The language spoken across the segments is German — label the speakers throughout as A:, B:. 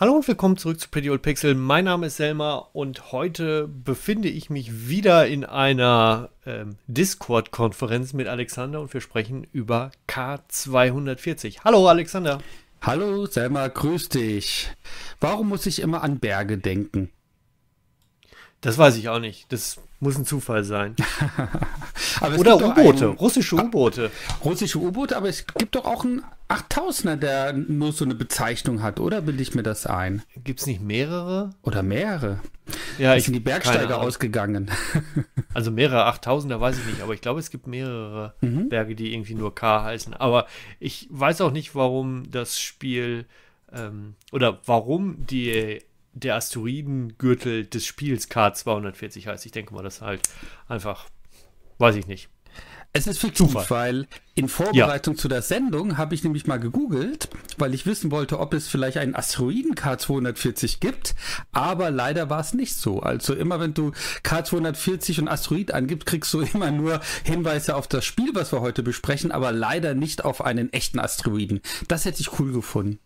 A: Hallo und willkommen zurück zu Pretty Old Pixel. Mein Name ist Selma und heute befinde ich mich wieder in einer ähm, Discord-Konferenz mit Alexander und wir sprechen über K240. Hallo Alexander. Hallo Selma, grüß dich. Warum muss ich immer an Berge denken? Das weiß ich auch nicht. Das muss ein Zufall sein. Oder U-Boote,
B: russische ah, U-Boote. Russische U-Boote, aber es gibt doch auch einen 8000er, der nur so eine Bezeichnung hat, oder bilde ich mir das ein? Gibt es nicht mehrere? Oder mehrere? Ja, ich sind die Bergsteiger ausgegangen.
A: Also mehrere 8000er weiß ich nicht, aber ich glaube, es gibt mehrere mhm. Berge, die irgendwie nur K heißen. Aber ich weiß auch nicht, warum das Spiel ähm, oder warum die, der Asteroidengürtel des Spiels K240 heißt. Ich denke mal, das halt einfach, weiß ich nicht.
B: Es ist fiktiv, Zufall. weil in Vorbereitung ja. zu der Sendung habe ich nämlich mal gegoogelt, weil ich wissen wollte, ob es vielleicht einen Asteroiden K240 gibt, aber leider war es nicht so. Also immer wenn du K240 und Asteroid angibst, kriegst du immer nur Hinweise auf das Spiel, was wir heute besprechen, aber leider nicht auf einen echten Asteroiden. Das hätte ich cool gefunden.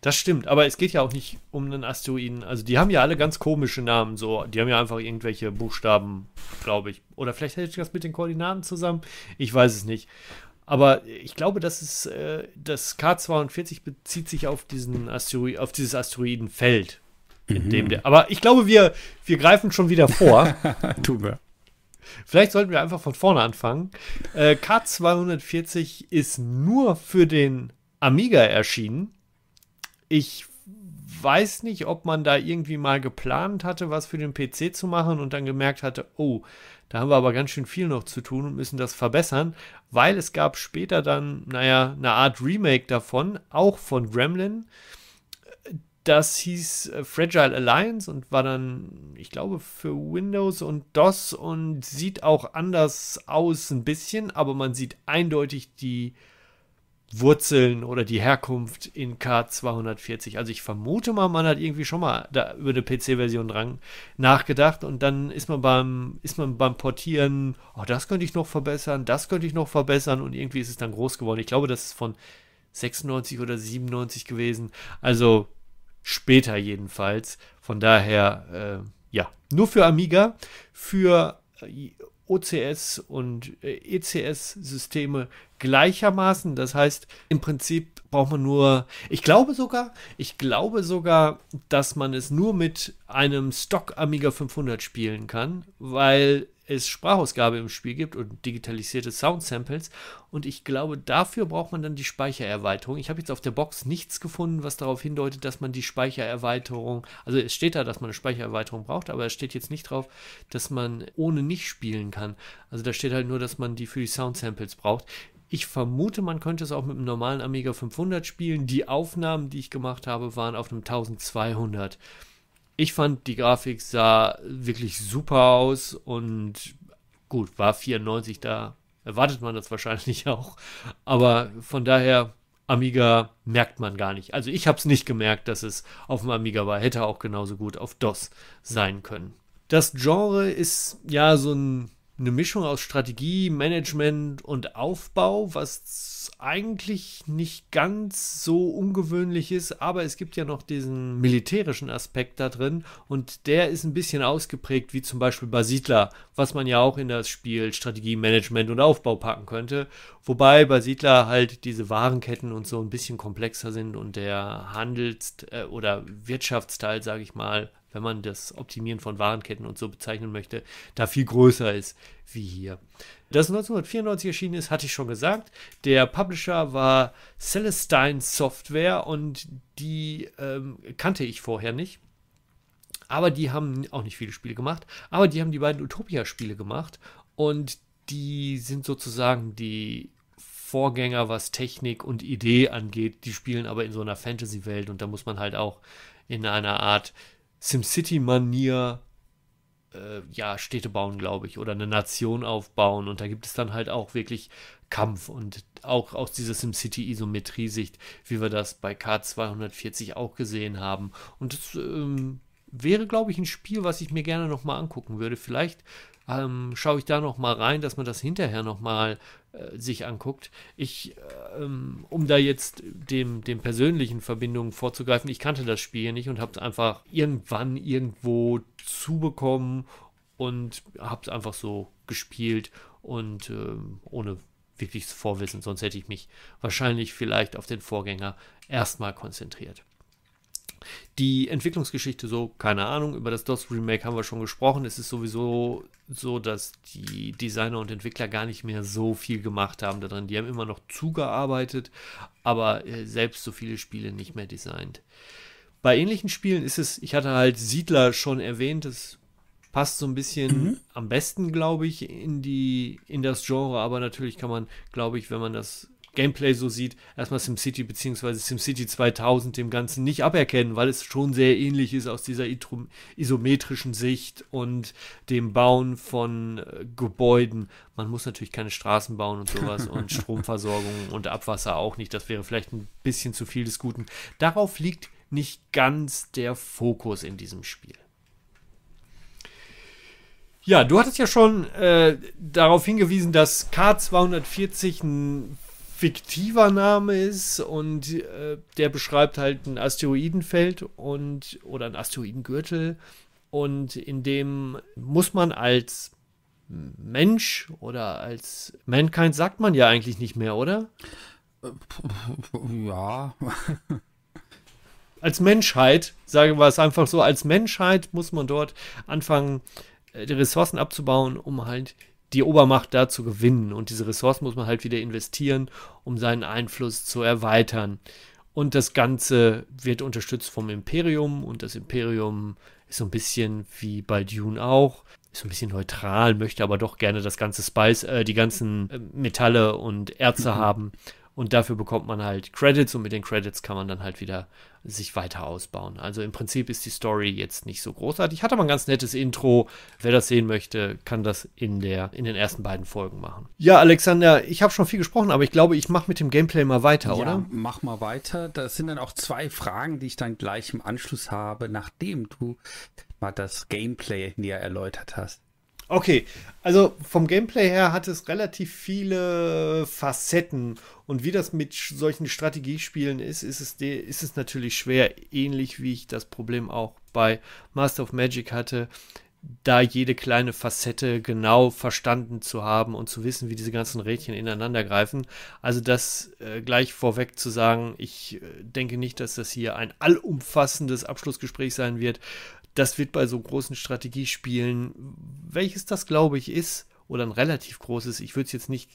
A: Das stimmt, aber es geht ja auch nicht um einen Asteroiden. Also die haben ja alle ganz komische Namen, so. Die haben ja einfach irgendwelche Buchstaben, glaube ich. Oder vielleicht hätte ich das mit den Koordinaten zusammen. Ich weiß es nicht. Aber ich glaube, das ist äh, das K42 bezieht sich auf diesen Asteroid, auf dieses Asteroidenfeld. Mhm. In der, aber ich glaube, wir, wir greifen schon wieder vor. Tun wir. Vielleicht sollten wir einfach von vorne anfangen. Äh, K240 ist nur für den Amiga erschienen ich weiß nicht, ob man da irgendwie mal geplant hatte, was für den PC zu machen und dann gemerkt hatte, oh, da haben wir aber ganz schön viel noch zu tun und müssen das verbessern, weil es gab später dann, naja, eine Art Remake davon, auch von Gremlin. Das hieß äh, Fragile Alliance und war dann, ich glaube, für Windows und DOS und sieht auch anders aus ein bisschen, aber man sieht eindeutig die Wurzeln oder die Herkunft in K240. Also ich vermute mal, man hat irgendwie schon mal da über eine PC-Version dran nachgedacht und dann ist man beim, ist man beim Portieren, oh, das könnte ich noch verbessern, das könnte ich noch verbessern und irgendwie ist es dann groß geworden. Ich glaube, das ist von 96 oder 97 gewesen. Also später jedenfalls. Von daher, äh, ja, nur für Amiga, für äh, OCS und äh, ECS-Systeme gleichermaßen. Das heißt, im Prinzip braucht man nur, ich glaube sogar, ich glaube sogar, dass man es nur mit einem Stock Amiga 500 spielen kann, weil es Sprachausgabe im Spiel gibt und digitalisierte Soundsamples. Und ich glaube, dafür braucht man dann die Speichererweiterung. Ich habe jetzt auf der Box nichts gefunden, was darauf hindeutet, dass man die Speichererweiterung, also es steht da, dass man eine Speichererweiterung braucht, aber es steht jetzt nicht drauf, dass man ohne nicht spielen kann. Also da steht halt nur, dass man die für die Soundsamples braucht. Ich vermute, man könnte es auch mit einem normalen Amiga 500 spielen. Die Aufnahmen, die ich gemacht habe, waren auf einem 1200. Ich fand, die Grafik sah wirklich super aus und gut, war 94 da. Erwartet man das wahrscheinlich auch. Aber von daher, Amiga merkt man gar nicht. Also ich habe es nicht gemerkt, dass es auf dem Amiga war. Hätte auch genauso gut auf DOS sein können. Das Genre ist ja so ein eine Mischung aus Strategie, Management und Aufbau, was eigentlich nicht ganz so ungewöhnlich ist, aber es gibt ja noch diesen militärischen Aspekt da drin und der ist ein bisschen ausgeprägt, wie zum Beispiel bei Siedler, was man ja auch in das Spiel Strategie, Management und Aufbau packen könnte, wobei bei Siedler halt diese Warenketten und so ein bisschen komplexer sind und der Handels- äh, oder Wirtschaftsteil, sage ich mal, wenn man das Optimieren von Warenketten und so bezeichnen möchte, da viel größer ist wie hier. Dass 1994 erschienen ist, hatte ich schon gesagt. Der Publisher war Celestine Software und die ähm, kannte ich vorher nicht. Aber die haben auch nicht viele Spiele gemacht, aber die haben die beiden Utopia-Spiele gemacht und die sind sozusagen die Vorgänger, was Technik und Idee angeht. Die spielen aber in so einer Fantasy-Welt und da muss man halt auch in einer Art SimCity-Manier äh, ja, Städte bauen, glaube ich, oder eine Nation aufbauen. Und da gibt es dann halt auch wirklich Kampf und auch aus dieser SimCity-Isometrie-Sicht, wie wir das bei K240 auch gesehen haben. Und das ähm, wäre, glaube ich, ein Spiel, was ich mir gerne nochmal angucken würde. Vielleicht ähm, schaue ich da noch mal rein, dass man das hinterher noch mal äh, sich anguckt. Ich, äh, ähm, um da jetzt dem, dem persönlichen Verbindungen vorzugreifen, ich kannte das Spiel nicht und habe es einfach irgendwann irgendwo zubekommen und habe es einfach so gespielt und ähm, ohne wirkliches Vorwissen, sonst hätte ich mich wahrscheinlich vielleicht auf den Vorgänger erstmal konzentriert. Die Entwicklungsgeschichte so, keine Ahnung. Über das DOS-Remake haben wir schon gesprochen. Es ist sowieso so, dass die Designer und Entwickler gar nicht mehr so viel gemacht haben daran. Die haben immer noch zugearbeitet, aber äh, selbst so viele Spiele nicht mehr designt. Bei ähnlichen Spielen ist es, ich hatte halt Siedler schon erwähnt, das passt so ein bisschen mhm. am besten, glaube ich, in die in das Genre, aber natürlich kann man, glaube ich, wenn man das Gameplay so sieht, erstmal SimCity bzw. SimCity 2000 dem Ganzen nicht aberkennen, weil es schon sehr ähnlich ist aus dieser isometrischen Sicht und dem Bauen von äh, Gebäuden. Man muss natürlich keine Straßen bauen und sowas und Stromversorgung und Abwasser auch nicht. Das wäre vielleicht ein bisschen zu viel des Guten. Darauf liegt nicht ganz der Fokus in diesem Spiel. Ja, du hattest ja schon äh, darauf hingewiesen, dass K240 ein fiktiver Name ist und äh, der beschreibt halt ein Asteroidenfeld und oder ein Asteroidengürtel und in dem muss man als Mensch oder als Mankind sagt man ja eigentlich nicht mehr, oder? Ja. als Menschheit, sagen wir es einfach so, als Menschheit muss man dort anfangen, äh, die Ressourcen abzubauen, um halt die Obermacht da zu gewinnen. Und diese Ressourcen muss man halt wieder investieren, um seinen Einfluss zu erweitern. Und das Ganze wird unterstützt vom Imperium und das Imperium ist so ein bisschen wie bei Dune auch, ist so ein bisschen neutral, möchte aber doch gerne das ganze Spice, äh, die ganzen äh, Metalle und Erze mhm. haben, und dafür bekommt man halt Credits und mit den Credits kann man dann halt wieder sich weiter ausbauen. Also im Prinzip ist die Story jetzt nicht so großartig. Ich Hatte aber ein ganz nettes Intro. Wer das sehen möchte, kann das in, der, in den ersten beiden Folgen machen. Ja, Alexander, ich habe schon viel gesprochen, aber ich glaube, ich mache mit dem Gameplay mal weiter, ja, oder?
B: Mach mal weiter. Das sind dann auch zwei Fragen, die ich dann gleich im Anschluss habe, nachdem du mal das Gameplay näher erläutert hast. Okay, also vom Gameplay her hat es relativ viele
A: Facetten und wie das mit solchen Strategiespielen ist, ist es, ist es natürlich schwer, ähnlich wie ich das Problem auch bei Master of Magic hatte, da jede kleine Facette genau verstanden zu haben und zu wissen, wie diese ganzen Rädchen ineinander greifen. Also das äh, gleich vorweg zu sagen, ich äh, denke nicht, dass das hier ein allumfassendes Abschlussgespräch sein wird, das wird bei so großen Strategiespielen, welches das glaube ich ist, oder ein relativ großes, ich würde es jetzt nicht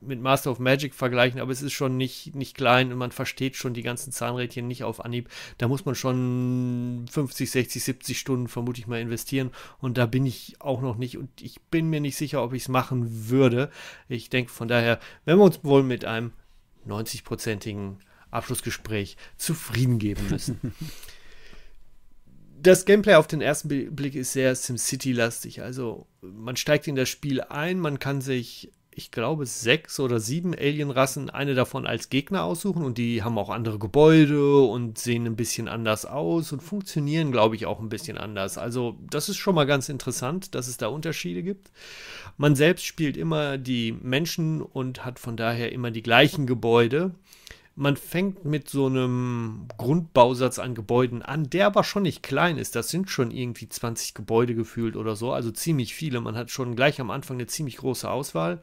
A: mit Master of Magic vergleichen, aber es ist schon nicht, nicht klein und man versteht schon die ganzen Zahnrädchen nicht auf Anhieb. Da muss man schon 50, 60, 70 Stunden vermutlich mal investieren und da bin ich auch noch nicht und ich bin mir nicht sicher, ob ich es machen würde. Ich denke von daher, wenn wir uns wohl mit einem 90-prozentigen Abschlussgespräch zufrieden geben müssen. das Gameplay auf den ersten Blick ist sehr SimCity-lastig. Also man steigt in das Spiel ein, man kann sich, ich glaube, sechs oder sieben Alien-Rassen, eine davon als Gegner aussuchen und die haben auch andere Gebäude und sehen ein bisschen anders aus und funktionieren, glaube ich, auch ein bisschen anders. Also das ist schon mal ganz interessant, dass es da Unterschiede gibt. Man selbst spielt immer die Menschen und hat von daher immer die gleichen Gebäude man fängt mit so einem Grundbausatz an Gebäuden an, der aber schon nicht klein ist. Das sind schon irgendwie 20 Gebäude gefühlt oder so, also ziemlich viele. Man hat schon gleich am Anfang eine ziemlich große Auswahl.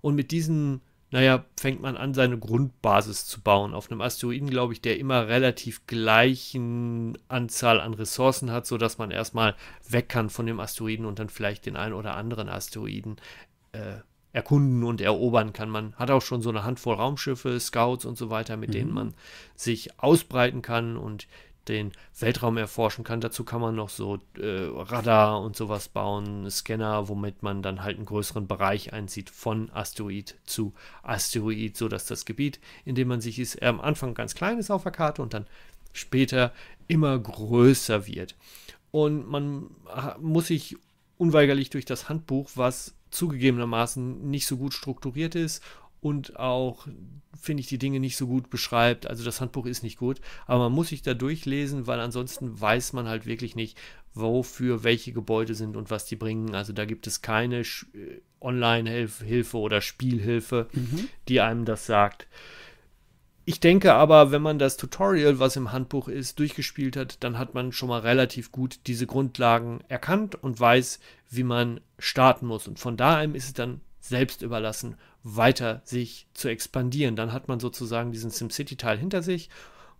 A: Und mit diesen, naja, fängt man an, seine Grundbasis zu bauen. Auf einem Asteroiden, glaube ich, der immer relativ gleichen Anzahl an Ressourcen hat, sodass man erstmal weg kann von dem Asteroiden und dann vielleicht den einen oder anderen Asteroiden äh, erkunden und erobern kann. Man hat auch schon so eine Handvoll Raumschiffe, Scouts und so weiter, mit mhm. denen man sich ausbreiten kann und den Weltraum erforschen kann. Dazu kann man noch so äh, Radar und sowas bauen, Scanner, womit man dann halt einen größeren Bereich einzieht von Asteroid zu Asteroid, sodass das Gebiet, in dem man sich ist, am Anfang ganz klein ist auf der Karte und dann später immer größer wird. Und man muss sich unweigerlich durch das Handbuch, was zugegebenermaßen nicht so gut strukturiert ist und auch, finde ich, die Dinge nicht so gut beschreibt. Also das Handbuch ist nicht gut, aber man muss sich da durchlesen, weil ansonsten weiß man halt wirklich nicht, wofür welche Gebäude sind und was die bringen. Also da gibt es keine äh, Online-Hilfe oder Spielhilfe, mhm. die einem das sagt. Ich denke aber, wenn man das Tutorial, was im Handbuch ist, durchgespielt hat, dann hat man schon mal relativ gut diese Grundlagen erkannt und weiß, wie man starten muss. Und von da an ist es dann selbst überlassen, weiter sich zu expandieren. Dann hat man sozusagen diesen SimCity-Teil hinter sich.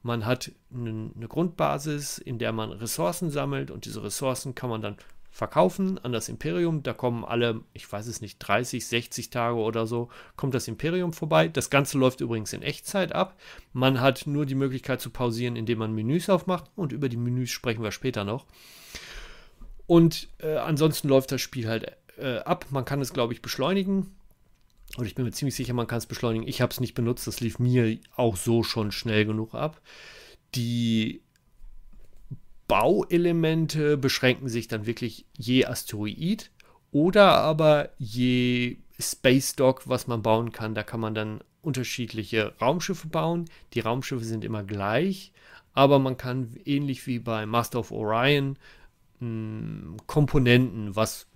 A: Man hat eine Grundbasis, in der man Ressourcen sammelt und diese Ressourcen kann man dann verkaufen an das Imperium. Da kommen alle, ich weiß es nicht, 30, 60 Tage oder so, kommt das Imperium vorbei. Das Ganze läuft übrigens in Echtzeit ab. Man hat nur die Möglichkeit zu pausieren, indem man Menüs aufmacht. Und über die Menüs sprechen wir später noch. Und äh, ansonsten läuft das Spiel halt äh, ab. Man kann es, glaube ich, beschleunigen. Und ich bin mir ziemlich sicher, man kann es beschleunigen. Ich habe es nicht benutzt. Das lief mir auch so schon schnell genug ab. Die Bauelemente beschränken sich dann wirklich je Asteroid oder aber je Space Dock, was man bauen kann. Da kann man dann unterschiedliche Raumschiffe bauen. Die Raumschiffe sind immer gleich, aber man kann ähnlich wie bei Master of Orion mh, hm, Komponenten, was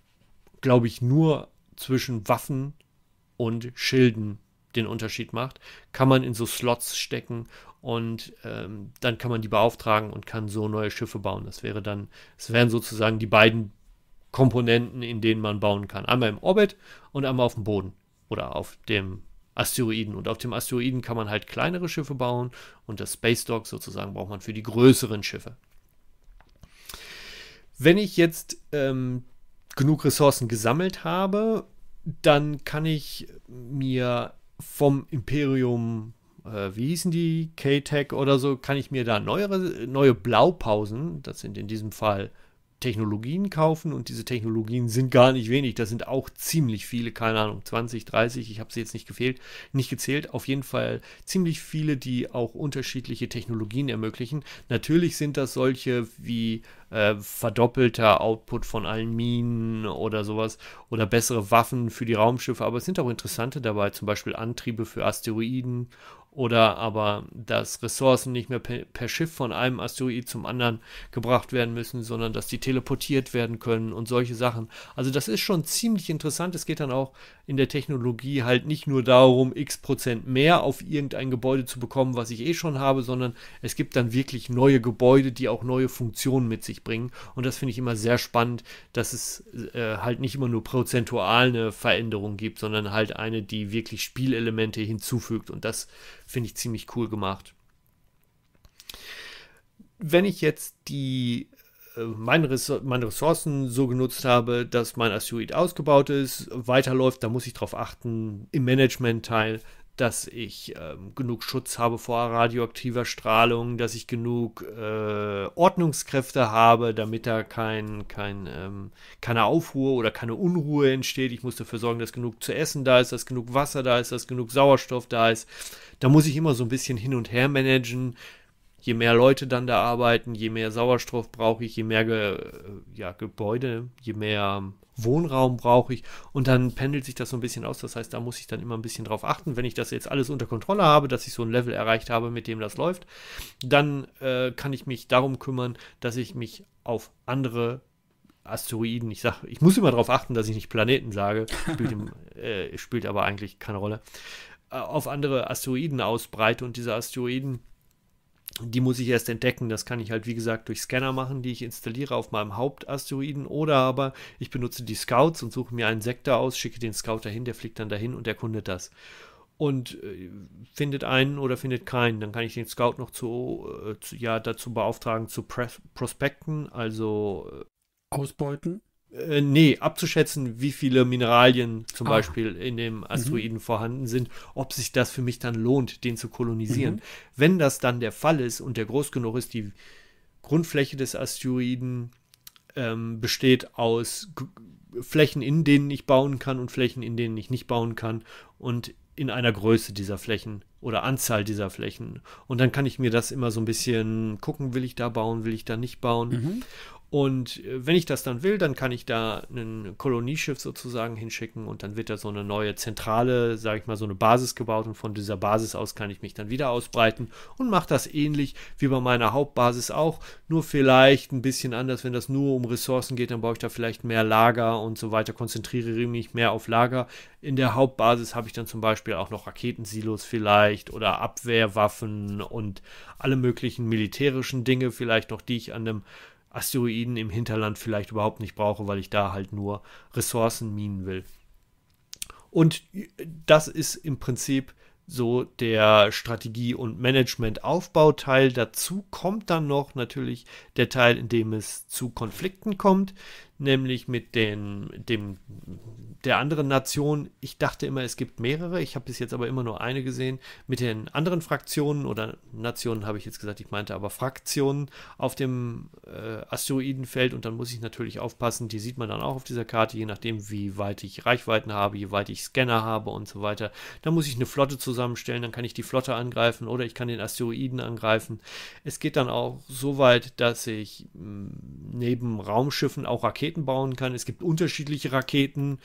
A: glaube ich nur zwischen Waffen und Schilden den Unterschied macht, kann man in so Slots stecken und ähm, dann kann man die beauftragen und kann so neue Schiffe bauen. Das wäre dann, es wären sozusagen die beiden Komponenten, in denen man bauen kann. Einmal im Orbit und einmal auf dem Boden oder auf dem Asteroiden. Und auf dem Asteroiden kann man halt kleinere Schiffe bauen und das Space Dock sozusagen braucht man für die größeren Schiffe. Wenn ich jetzt ähm, genug Ressourcen gesammelt habe, dann kann ich mir vom Imperium äh, wie hießen die, K-Tech oder so, kann ich mir da neuere, neue Blaupausen, das sind in diesem Fall Technologien kaufen und diese Technologien sind gar nicht wenig, das sind auch ziemlich viele, keine Ahnung, 20, 30, ich habe sie jetzt nicht gefehlt, nicht gezählt, auf jeden Fall ziemlich viele, die auch unterschiedliche Technologien ermöglichen. Natürlich sind das solche wie äh, verdoppelter Output von allen Minen oder sowas oder bessere Waffen für die Raumschiffe, aber es sind auch interessante dabei, zum Beispiel Antriebe für Asteroiden oder aber, dass Ressourcen nicht mehr per, per Schiff von einem Asteroid zum anderen gebracht werden müssen, sondern dass die teleportiert werden können und solche Sachen. Also das ist schon ziemlich interessant. Es geht dann auch in der Technologie halt nicht nur darum, x Prozent mehr auf irgendein Gebäude zu bekommen, was ich eh schon habe, sondern es gibt dann wirklich neue Gebäude, die auch neue Funktionen mit sich bringen. Und das finde ich immer sehr spannend, dass es äh, halt nicht immer nur prozentual eine Veränderung gibt, sondern halt eine, die wirklich Spielelemente hinzufügt. Und das finde ich ziemlich cool gemacht. Wenn ich jetzt die äh, meine, Ressourcen so genutzt habe, dass mein Asteroid ausgebaut ist, weiterläuft, da muss ich darauf achten, im Management-Teil, dass ich ähm, genug Schutz habe vor radioaktiver Strahlung, dass ich genug äh, Ordnungskräfte habe, damit da kein, kein, ähm, keine Aufruhr oder keine Unruhe entsteht. Ich muss dafür sorgen, dass genug zu essen da ist, dass genug Wasser da ist, dass genug Sauerstoff da ist. Da muss ich immer so ein bisschen hin und her managen, je mehr Leute dann da arbeiten, je mehr Sauerstoff brauche ich, je mehr Ge äh, ja, Gebäude, je mehr Wohnraum brauche ich und dann pendelt sich das so ein bisschen aus. Das heißt, da muss ich dann immer ein bisschen drauf achten. Wenn ich das jetzt alles unter Kontrolle habe, dass ich so ein Level erreicht habe, mit dem das läuft, dann äh, kann ich mich darum kümmern, dass ich mich auf andere Asteroiden, ich sag, ich muss immer darauf achten, dass ich nicht Planeten sage, spielt, im, äh, spielt aber eigentlich keine Rolle, äh, auf andere Asteroiden ausbreite und diese Asteroiden die muss ich erst entdecken. Das kann ich halt, wie gesagt, durch Scanner machen, die ich installiere auf meinem Hauptasteroiden. Oder aber ich benutze die Scouts und suche mir einen Sektor aus, schicke den Scout dahin, der fliegt dann dahin und erkundet das. Und äh, findet einen oder findet keinen. Dann kann ich den Scout noch zu, äh, zu ja, dazu beauftragen, zu Prospekten, also. Äh,
B: Ausbeuten?
A: Äh, nee, abzuschätzen, wie viele Mineralien zum ah. Beispiel in dem mhm. Asteroiden mhm. vorhanden sind, ob sich das für mich dann lohnt, den zu kolonisieren. Mhm. Wenn das dann der Fall ist und der groß genug ist, die Grundfläche des Asteroiden ähm, besteht aus G Flächen, in denen ich bauen kann und Flächen, in denen ich nicht bauen kann und in einer Größe dieser Flächen oder Anzahl dieser Flächen. Und dann kann ich mir das immer so ein bisschen gucken, will ich da bauen, will ich da nicht bauen. Mhm. Und äh, wenn ich das dann will, dann kann ich da ein Kolonieschiff sozusagen hinschicken und dann wird da so eine neue zentrale, sage ich mal, so eine Basis gebaut und von dieser Basis aus kann ich mich dann wieder ausbreiten und mache das ähnlich wie bei meiner Hauptbasis auch, nur vielleicht ein bisschen anders, wenn das nur um Ressourcen geht, dann baue ich da vielleicht mehr Lager und so weiter, konzentriere mich mehr auf Lager. In der Hauptbasis habe ich dann zum Beispiel auch noch Raketensilos vielleicht oder Abwehrwaffen und alle möglichen militärischen Dinge vielleicht noch, die ich an einem Asteroiden im Hinterland vielleicht überhaupt nicht brauche, weil ich da halt nur Ressourcen minen will. Und das ist im Prinzip so der Strategie- und Managementaufbauteil. Dazu kommt dann noch natürlich der Teil, in dem es zu Konflikten kommt nämlich mit den, dem, der anderen Nation. Ich dachte immer, es gibt mehrere, ich habe bis jetzt aber immer nur eine gesehen. Mit den anderen Fraktionen oder Nationen habe ich jetzt gesagt, ich meinte aber Fraktionen auf dem äh, Asteroidenfeld und dann muss ich natürlich aufpassen, die sieht man dann auch auf dieser Karte, je nachdem, wie weit ich Reichweiten habe, je weit ich Scanner habe und so weiter. Da muss ich eine Flotte zusammenstellen, dann kann ich die Flotte angreifen oder ich kann den Asteroiden angreifen. Es geht dann auch so weit, dass ich mh, hm, neben Raumschiffen auch Raketen Raketen bauen kann. Es gibt unterschiedliche Raketen.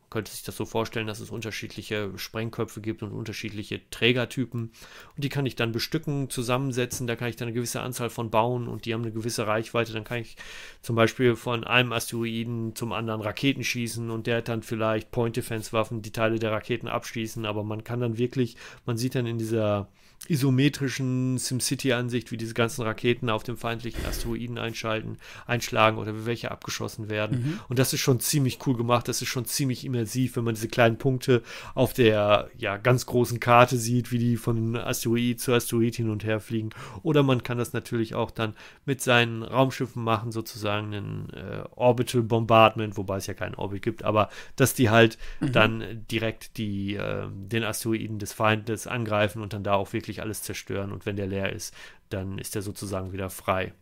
A: Man könnte sich das so vorstellen, dass es unterschiedliche Sprengköpfe gibt und unterschiedliche Trägertypen. Und die kann ich dann bestücken, zusammensetzen. Da kann ich dann eine gewisse Anzahl von bauen und die haben eine gewisse Reichweite. Dann kann ich zum Beispiel von einem Asteroiden zum anderen Raketen schießen und der hat dann vielleicht Point-Defense-Waffen, die Teile der Raketen abschießen. Aber man kann dann wirklich, man sieht dann in dieser isometrischen SimCity-Ansicht, wie diese ganzen Raketen auf dem feindlichen Asteroiden einschalten, einschlagen oder wie welche abgeschossen werden. Mhm. Und das ist schon ziemlich cool gemacht, das ist schon ziemlich immersiv, wenn man diese kleinen Punkte auf der ja, ganz großen Karte sieht, wie die von Asteroid zu Asteroid hin und her fliegen. Oder man kann das natürlich auch dann mit seinen Raumschiffen machen, sozusagen ein äh, Orbital Bombardment, wobei es ja keinen Orbit gibt, aber dass die halt mhm. dann direkt die, äh, den Asteroiden des Feindes angreifen und dann da auch wirklich wirklich alles zerstören und wenn der leer ist, dann ist er sozusagen wieder frei.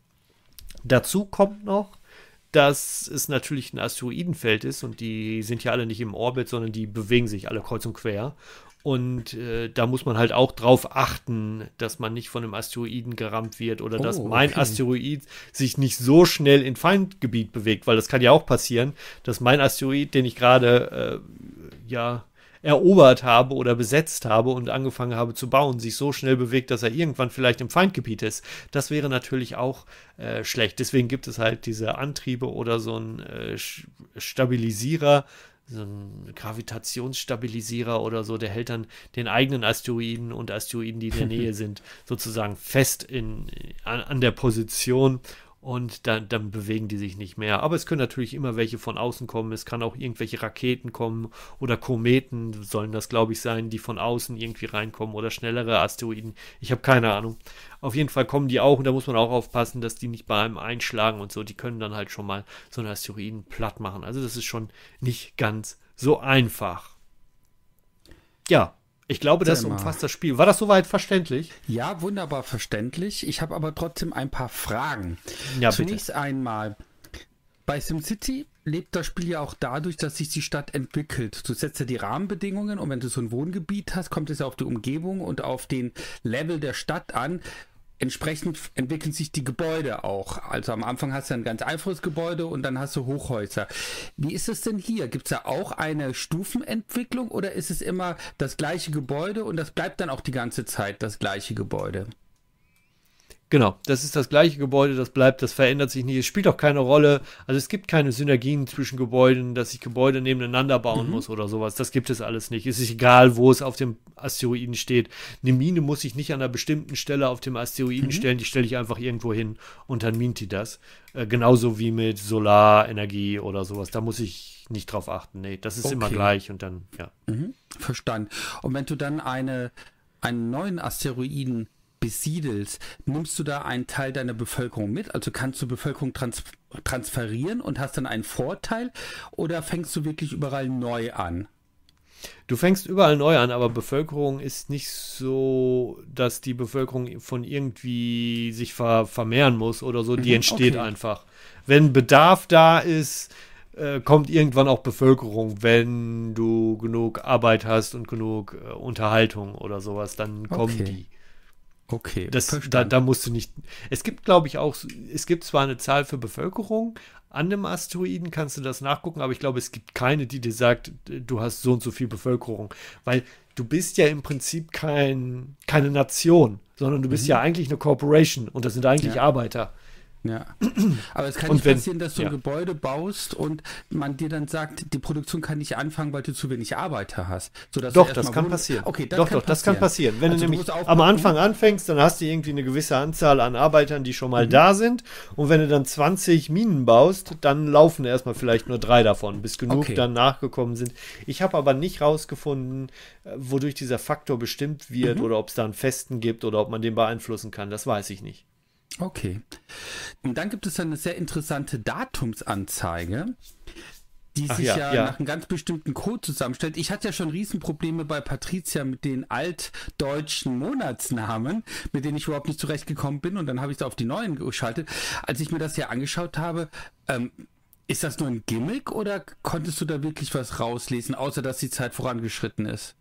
A: Dazu kommt noch, dass es natürlich ein Asteroidenfeld ist und die sind ja alle nicht im Orbit, sondern die bewegen sich alle kreuz und quer. Und äh, da muss man halt auch drauf achten, dass man nicht von einem Asteroiden gerammt wird oder oh, dass mein okay. Asteroid sich nicht so schnell in Feindgebiet bewegt, weil das kann ja auch passieren, dass mein Asteroid, den ich gerade äh, ja erobert habe oder besetzt habe und angefangen habe zu bauen, sich so schnell bewegt, dass er irgendwann vielleicht im Feindgebiet ist. Das wäre natürlich auch äh, schlecht. Deswegen gibt es halt diese Antriebe oder so ein äh, Stabilisierer, so ein Gravitationsstabilisierer oder so, der hält dann den eigenen Asteroiden und Asteroiden, die in der Nähe sind, sozusagen fest in, äh, an, an der Position und dann, dann, bewegen die sich nicht mehr. Aber es können natürlich immer welche von außen kommen. Es kann auch irgendwelche Raketen kommen oder Kometen sollen das, glaube ich, sein, die von außen irgendwie reinkommen oder schnellere Asteroiden. Ich habe keine Ahnung. Auf jeden Fall kommen die auch und da muss man auch aufpassen, dass die nicht bei einem einschlagen und so. Die können dann halt schon mal so einen Asteroiden platt machen. Also das ist schon nicht ganz so einfach. Ja, ich glaube, das umfasst
B: das Spiel. War das soweit verständlich? Ja, wunderbar verständlich. Ich habe aber trotzdem ein paar Fragen. Ja, Zunächst bitte. einmal, bei SimCity lebt das Spiel ja auch dadurch, dass sich die Stadt entwickelt. Du setzt ja die Rahmenbedingungen und wenn du so ein Wohngebiet hast, kommt es ja auf die Umgebung und auf den Level der Stadt an entsprechend entwickeln sich die Gebäude auch. Also am Anfang hast du ein ganz einfaches Gebäude und dann hast du Hochhäuser. Wie ist es denn hier? Gibt es da auch eine Stufenentwicklung oder ist es immer das gleiche Gebäude und das bleibt dann auch die ganze Zeit das gleiche Gebäude? Genau, das ist
A: das gleiche Gebäude, das bleibt, das verändert sich nicht. Es spielt auch keine Rolle. Also es gibt keine Synergien zwischen Gebäuden, dass ich Gebäude nebeneinander bauen mhm. muss oder sowas. Das gibt es alles nicht. Es ist egal, wo es auf dem Asteroiden steht. Eine Mine muss ich nicht an einer bestimmten Stelle auf dem Asteroiden mhm. stellen. Die stelle ich einfach irgendwo hin und dann mint die das. Äh, genauso wie mit Solarenergie oder sowas. Da muss ich nicht drauf achten. Nee, das ist okay. immer gleich und dann, ja.
B: Mhm. Verstanden. Und wenn du dann eine, einen neuen Asteroiden besiedelst, nimmst du da einen Teil deiner Bevölkerung mit? Also kannst du Bevölkerung trans transferieren und hast dann einen Vorteil? Oder fängst du wirklich überall neu an? Du fängst überall neu an, aber Bevölkerung
A: ist nicht so, dass die Bevölkerung von irgendwie sich ver vermehren muss oder so. Die mhm, entsteht okay. einfach. Wenn Bedarf da ist, äh, kommt irgendwann auch Bevölkerung. Wenn du genug Arbeit hast und genug äh, Unterhaltung oder sowas, dann kommen okay. die. Okay. Das, da, da, musst du nicht. Es gibt, glaube ich, auch, es gibt zwar eine Zahl für Bevölkerung, an dem Asteroiden kannst du das nachgucken, aber ich glaube, es gibt keine, die dir sagt, du hast so und so viel Bevölkerung. Weil du bist ja im Prinzip kein, keine Nation, sondern du bist mhm. ja eigentlich eine Corporation und das sind eigentlich ja.
B: Arbeiter. Ja. Aber es kann und nicht wenn, passieren, dass du ja. ein Gebäude baust und man dir dann sagt, die Produktion kann nicht anfangen, weil du zu wenig Arbeiter hast. Sodass doch, das kann passieren. Okay, das doch, kann doch, passieren. das kann passieren. Wenn also du nämlich du am Anfang
A: anfängst, dann hast du irgendwie eine gewisse Anzahl an Arbeitern, die schon mal mhm. da sind. Und wenn du dann 20 Minen baust, dann laufen erstmal vielleicht nur drei davon, bis genug okay. dann nachgekommen sind. Ich habe aber nicht rausgefunden, äh, wodurch dieser Faktor
B: bestimmt wird mhm. oder ob es da einen festen gibt oder ob
A: man den beeinflussen kann. Das weiß ich
B: nicht. Okay. Und dann gibt es eine sehr interessante Datumsanzeige, die Ach sich ja, ja, ja, nach einem ganz bestimmten Code zusammenstellt. Ich hatte ja schon Riesenprobleme bei Patricia mit den altdeutschen Monatsnamen, mit denen ich überhaupt nicht zurechtgekommen bin. Und dann habe ich es auf die neuen geschaltet. Als ich mir das ja angeschaut habe, ähm, ist das nur ein Gimmick oder konntest du da wirklich was rauslesen, außer dass die Zeit vorangeschritten ist?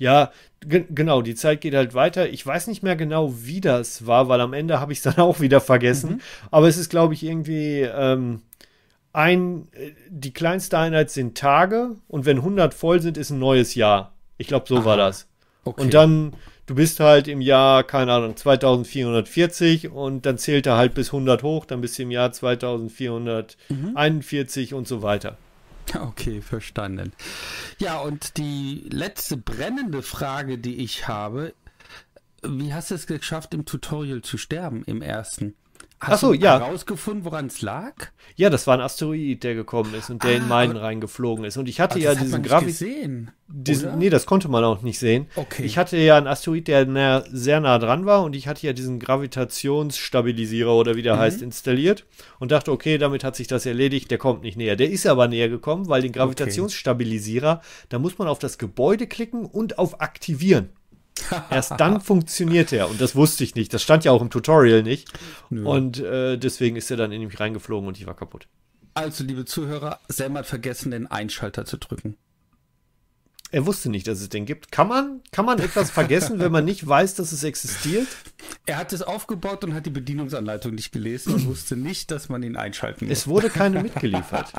B: Ja,
A: genau, die Zeit geht halt weiter. Ich weiß nicht mehr genau, wie das war, weil am Ende habe ich es dann auch wieder vergessen. Mhm. Aber es ist, glaube ich, irgendwie ähm, ein, äh, die kleinste Einheit sind Tage und wenn 100 voll sind, ist ein neues Jahr. Ich glaube, so Aha. war das. Okay. Und dann, du bist halt im Jahr, keine Ahnung, 2440 und dann zählt er halt bis 100 hoch, dann bist du im Jahr 2441 mhm. und so weiter.
B: Okay, verstanden. Ja, und die letzte brennende Frage, die ich habe, wie hast du es geschafft, im Tutorial zu sterben, im ersten? Hast Achso, du ja. rausgefunden, woran es lag? Ja, das war ein Asteroid, der gekommen ist und der ah, in
A: meinen reingeflogen ist. Und ich hatte ah, ja diesen Grafik. gesehen. Diesen, nee, das konnte man auch nicht sehen. Okay. Ich hatte ja einen Asteroid, der nah, sehr nah dran war und ich hatte ja diesen Gravitationsstabilisierer oder wie der mhm. heißt, installiert und dachte, okay, damit hat sich das erledigt, der kommt nicht näher. Der ist aber näher gekommen, weil den Gravitationsstabilisierer, okay. da muss man auf das Gebäude klicken und auf aktivieren. Erst dann funktioniert er und das wusste ich nicht. Das stand ja auch im Tutorial nicht. Nö. Und äh, deswegen ist er dann in mich reingeflogen und ich war kaputt.
B: Also, liebe Zuhörer, Sam hat vergessen, den Einschalter zu drücken. Er wusste nicht, dass es den gibt. Kann man, kann man etwas vergessen, wenn man nicht weiß, dass es existiert? Er hat es aufgebaut und hat die Bedienungsanleitung nicht gelesen und wusste nicht, dass man ihn einschalten muss. Es wurde keine mitgeliefert.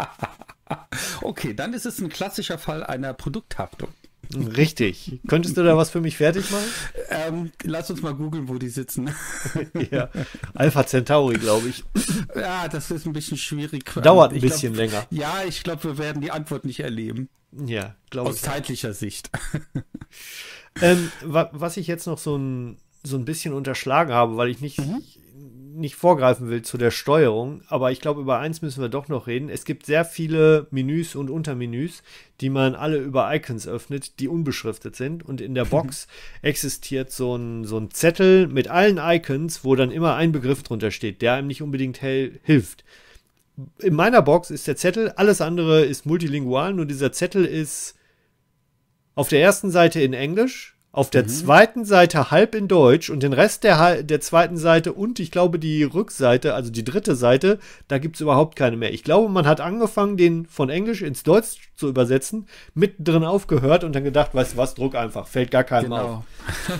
B: okay, dann ist es ein klassischer Fall einer Produkthaftung. Richtig. Könntest du da was für mich fertig machen? Ähm, lass uns mal googeln, wo die sitzen. ja. Alpha
A: Centauri, glaube ich.
B: Ja, das ist ein bisschen schwierig. Dauert ein ich bisschen glaub, länger. Ja, ich glaube, wir werden die Antwort nicht erleben. Ja, glaube ich. Aus zeitlicher Sicht.
A: ähm, wa was ich jetzt noch so ein, so ein bisschen unterschlagen habe, weil ich nicht mhm nicht vorgreifen will zu der Steuerung, aber ich glaube, über eins müssen wir doch noch reden. Es gibt sehr viele Menüs und Untermenüs, die man alle über Icons öffnet, die unbeschriftet sind. Und in der Box existiert so ein, so ein Zettel mit allen Icons, wo dann immer ein Begriff drunter steht, der einem nicht unbedingt hilft. In meiner Box ist der Zettel, alles andere ist multilingual, nur dieser Zettel ist auf der ersten Seite in Englisch, auf der mhm. zweiten Seite halb in Deutsch und den Rest der, der zweiten Seite und ich glaube die Rückseite, also die dritte Seite, da gibt es überhaupt keine mehr. Ich glaube, man hat angefangen, den von Englisch ins Deutsch zu übersetzen, mittendrin aufgehört und dann gedacht, weißt du was, druck einfach, fällt gar keinem genau.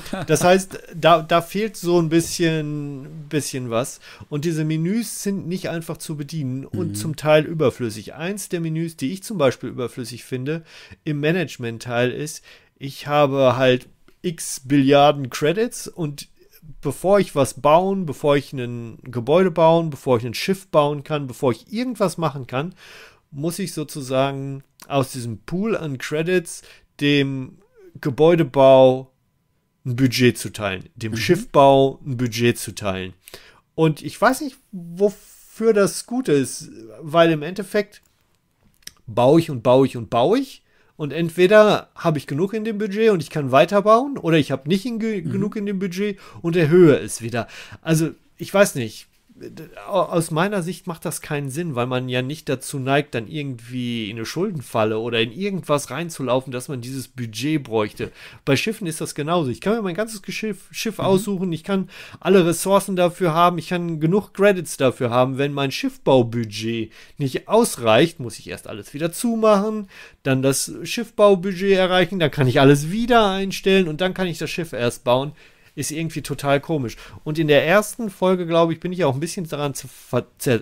A: auf. Das heißt, da, da fehlt so ein bisschen, bisschen was. Und diese Menüs sind nicht einfach zu bedienen und mhm. zum Teil überflüssig. Eins der Menüs, die ich zum Beispiel überflüssig finde, im Management-Teil ist, ich habe halt x Billiarden Credits und bevor ich was bauen, bevor ich ein Gebäude bauen, bevor ich ein Schiff bauen kann, bevor ich irgendwas machen kann, muss ich sozusagen aus diesem Pool an Credits dem Gebäudebau ein Budget zuteilen, dem mhm. Schiffbau ein Budget zuteilen. Und ich weiß nicht, wofür das gut ist, weil im Endeffekt baue ich und baue ich und baue ich und entweder habe ich genug in dem Budget und ich kann weiterbauen, oder ich habe nicht in ge mhm. genug in dem Budget und erhöhe es wieder. Also, ich weiß nicht aus meiner Sicht macht das keinen Sinn, weil man ja nicht dazu neigt, dann irgendwie in eine Schuldenfalle oder in irgendwas reinzulaufen, dass man dieses Budget bräuchte. Bei Schiffen ist das genauso. Ich kann mir mein ganzes Geschiff, Schiff mhm. aussuchen, ich kann alle Ressourcen dafür haben, ich kann genug Credits dafür haben. Wenn mein Schiffbaubudget nicht ausreicht, muss ich erst alles wieder zumachen, dann das Schiffbaubudget erreichen, dann kann ich alles wieder einstellen und dann kann ich das Schiff erst bauen ist irgendwie total komisch. Und in der ersten Folge, glaube ich, bin ich auch ein bisschen daran ver äh,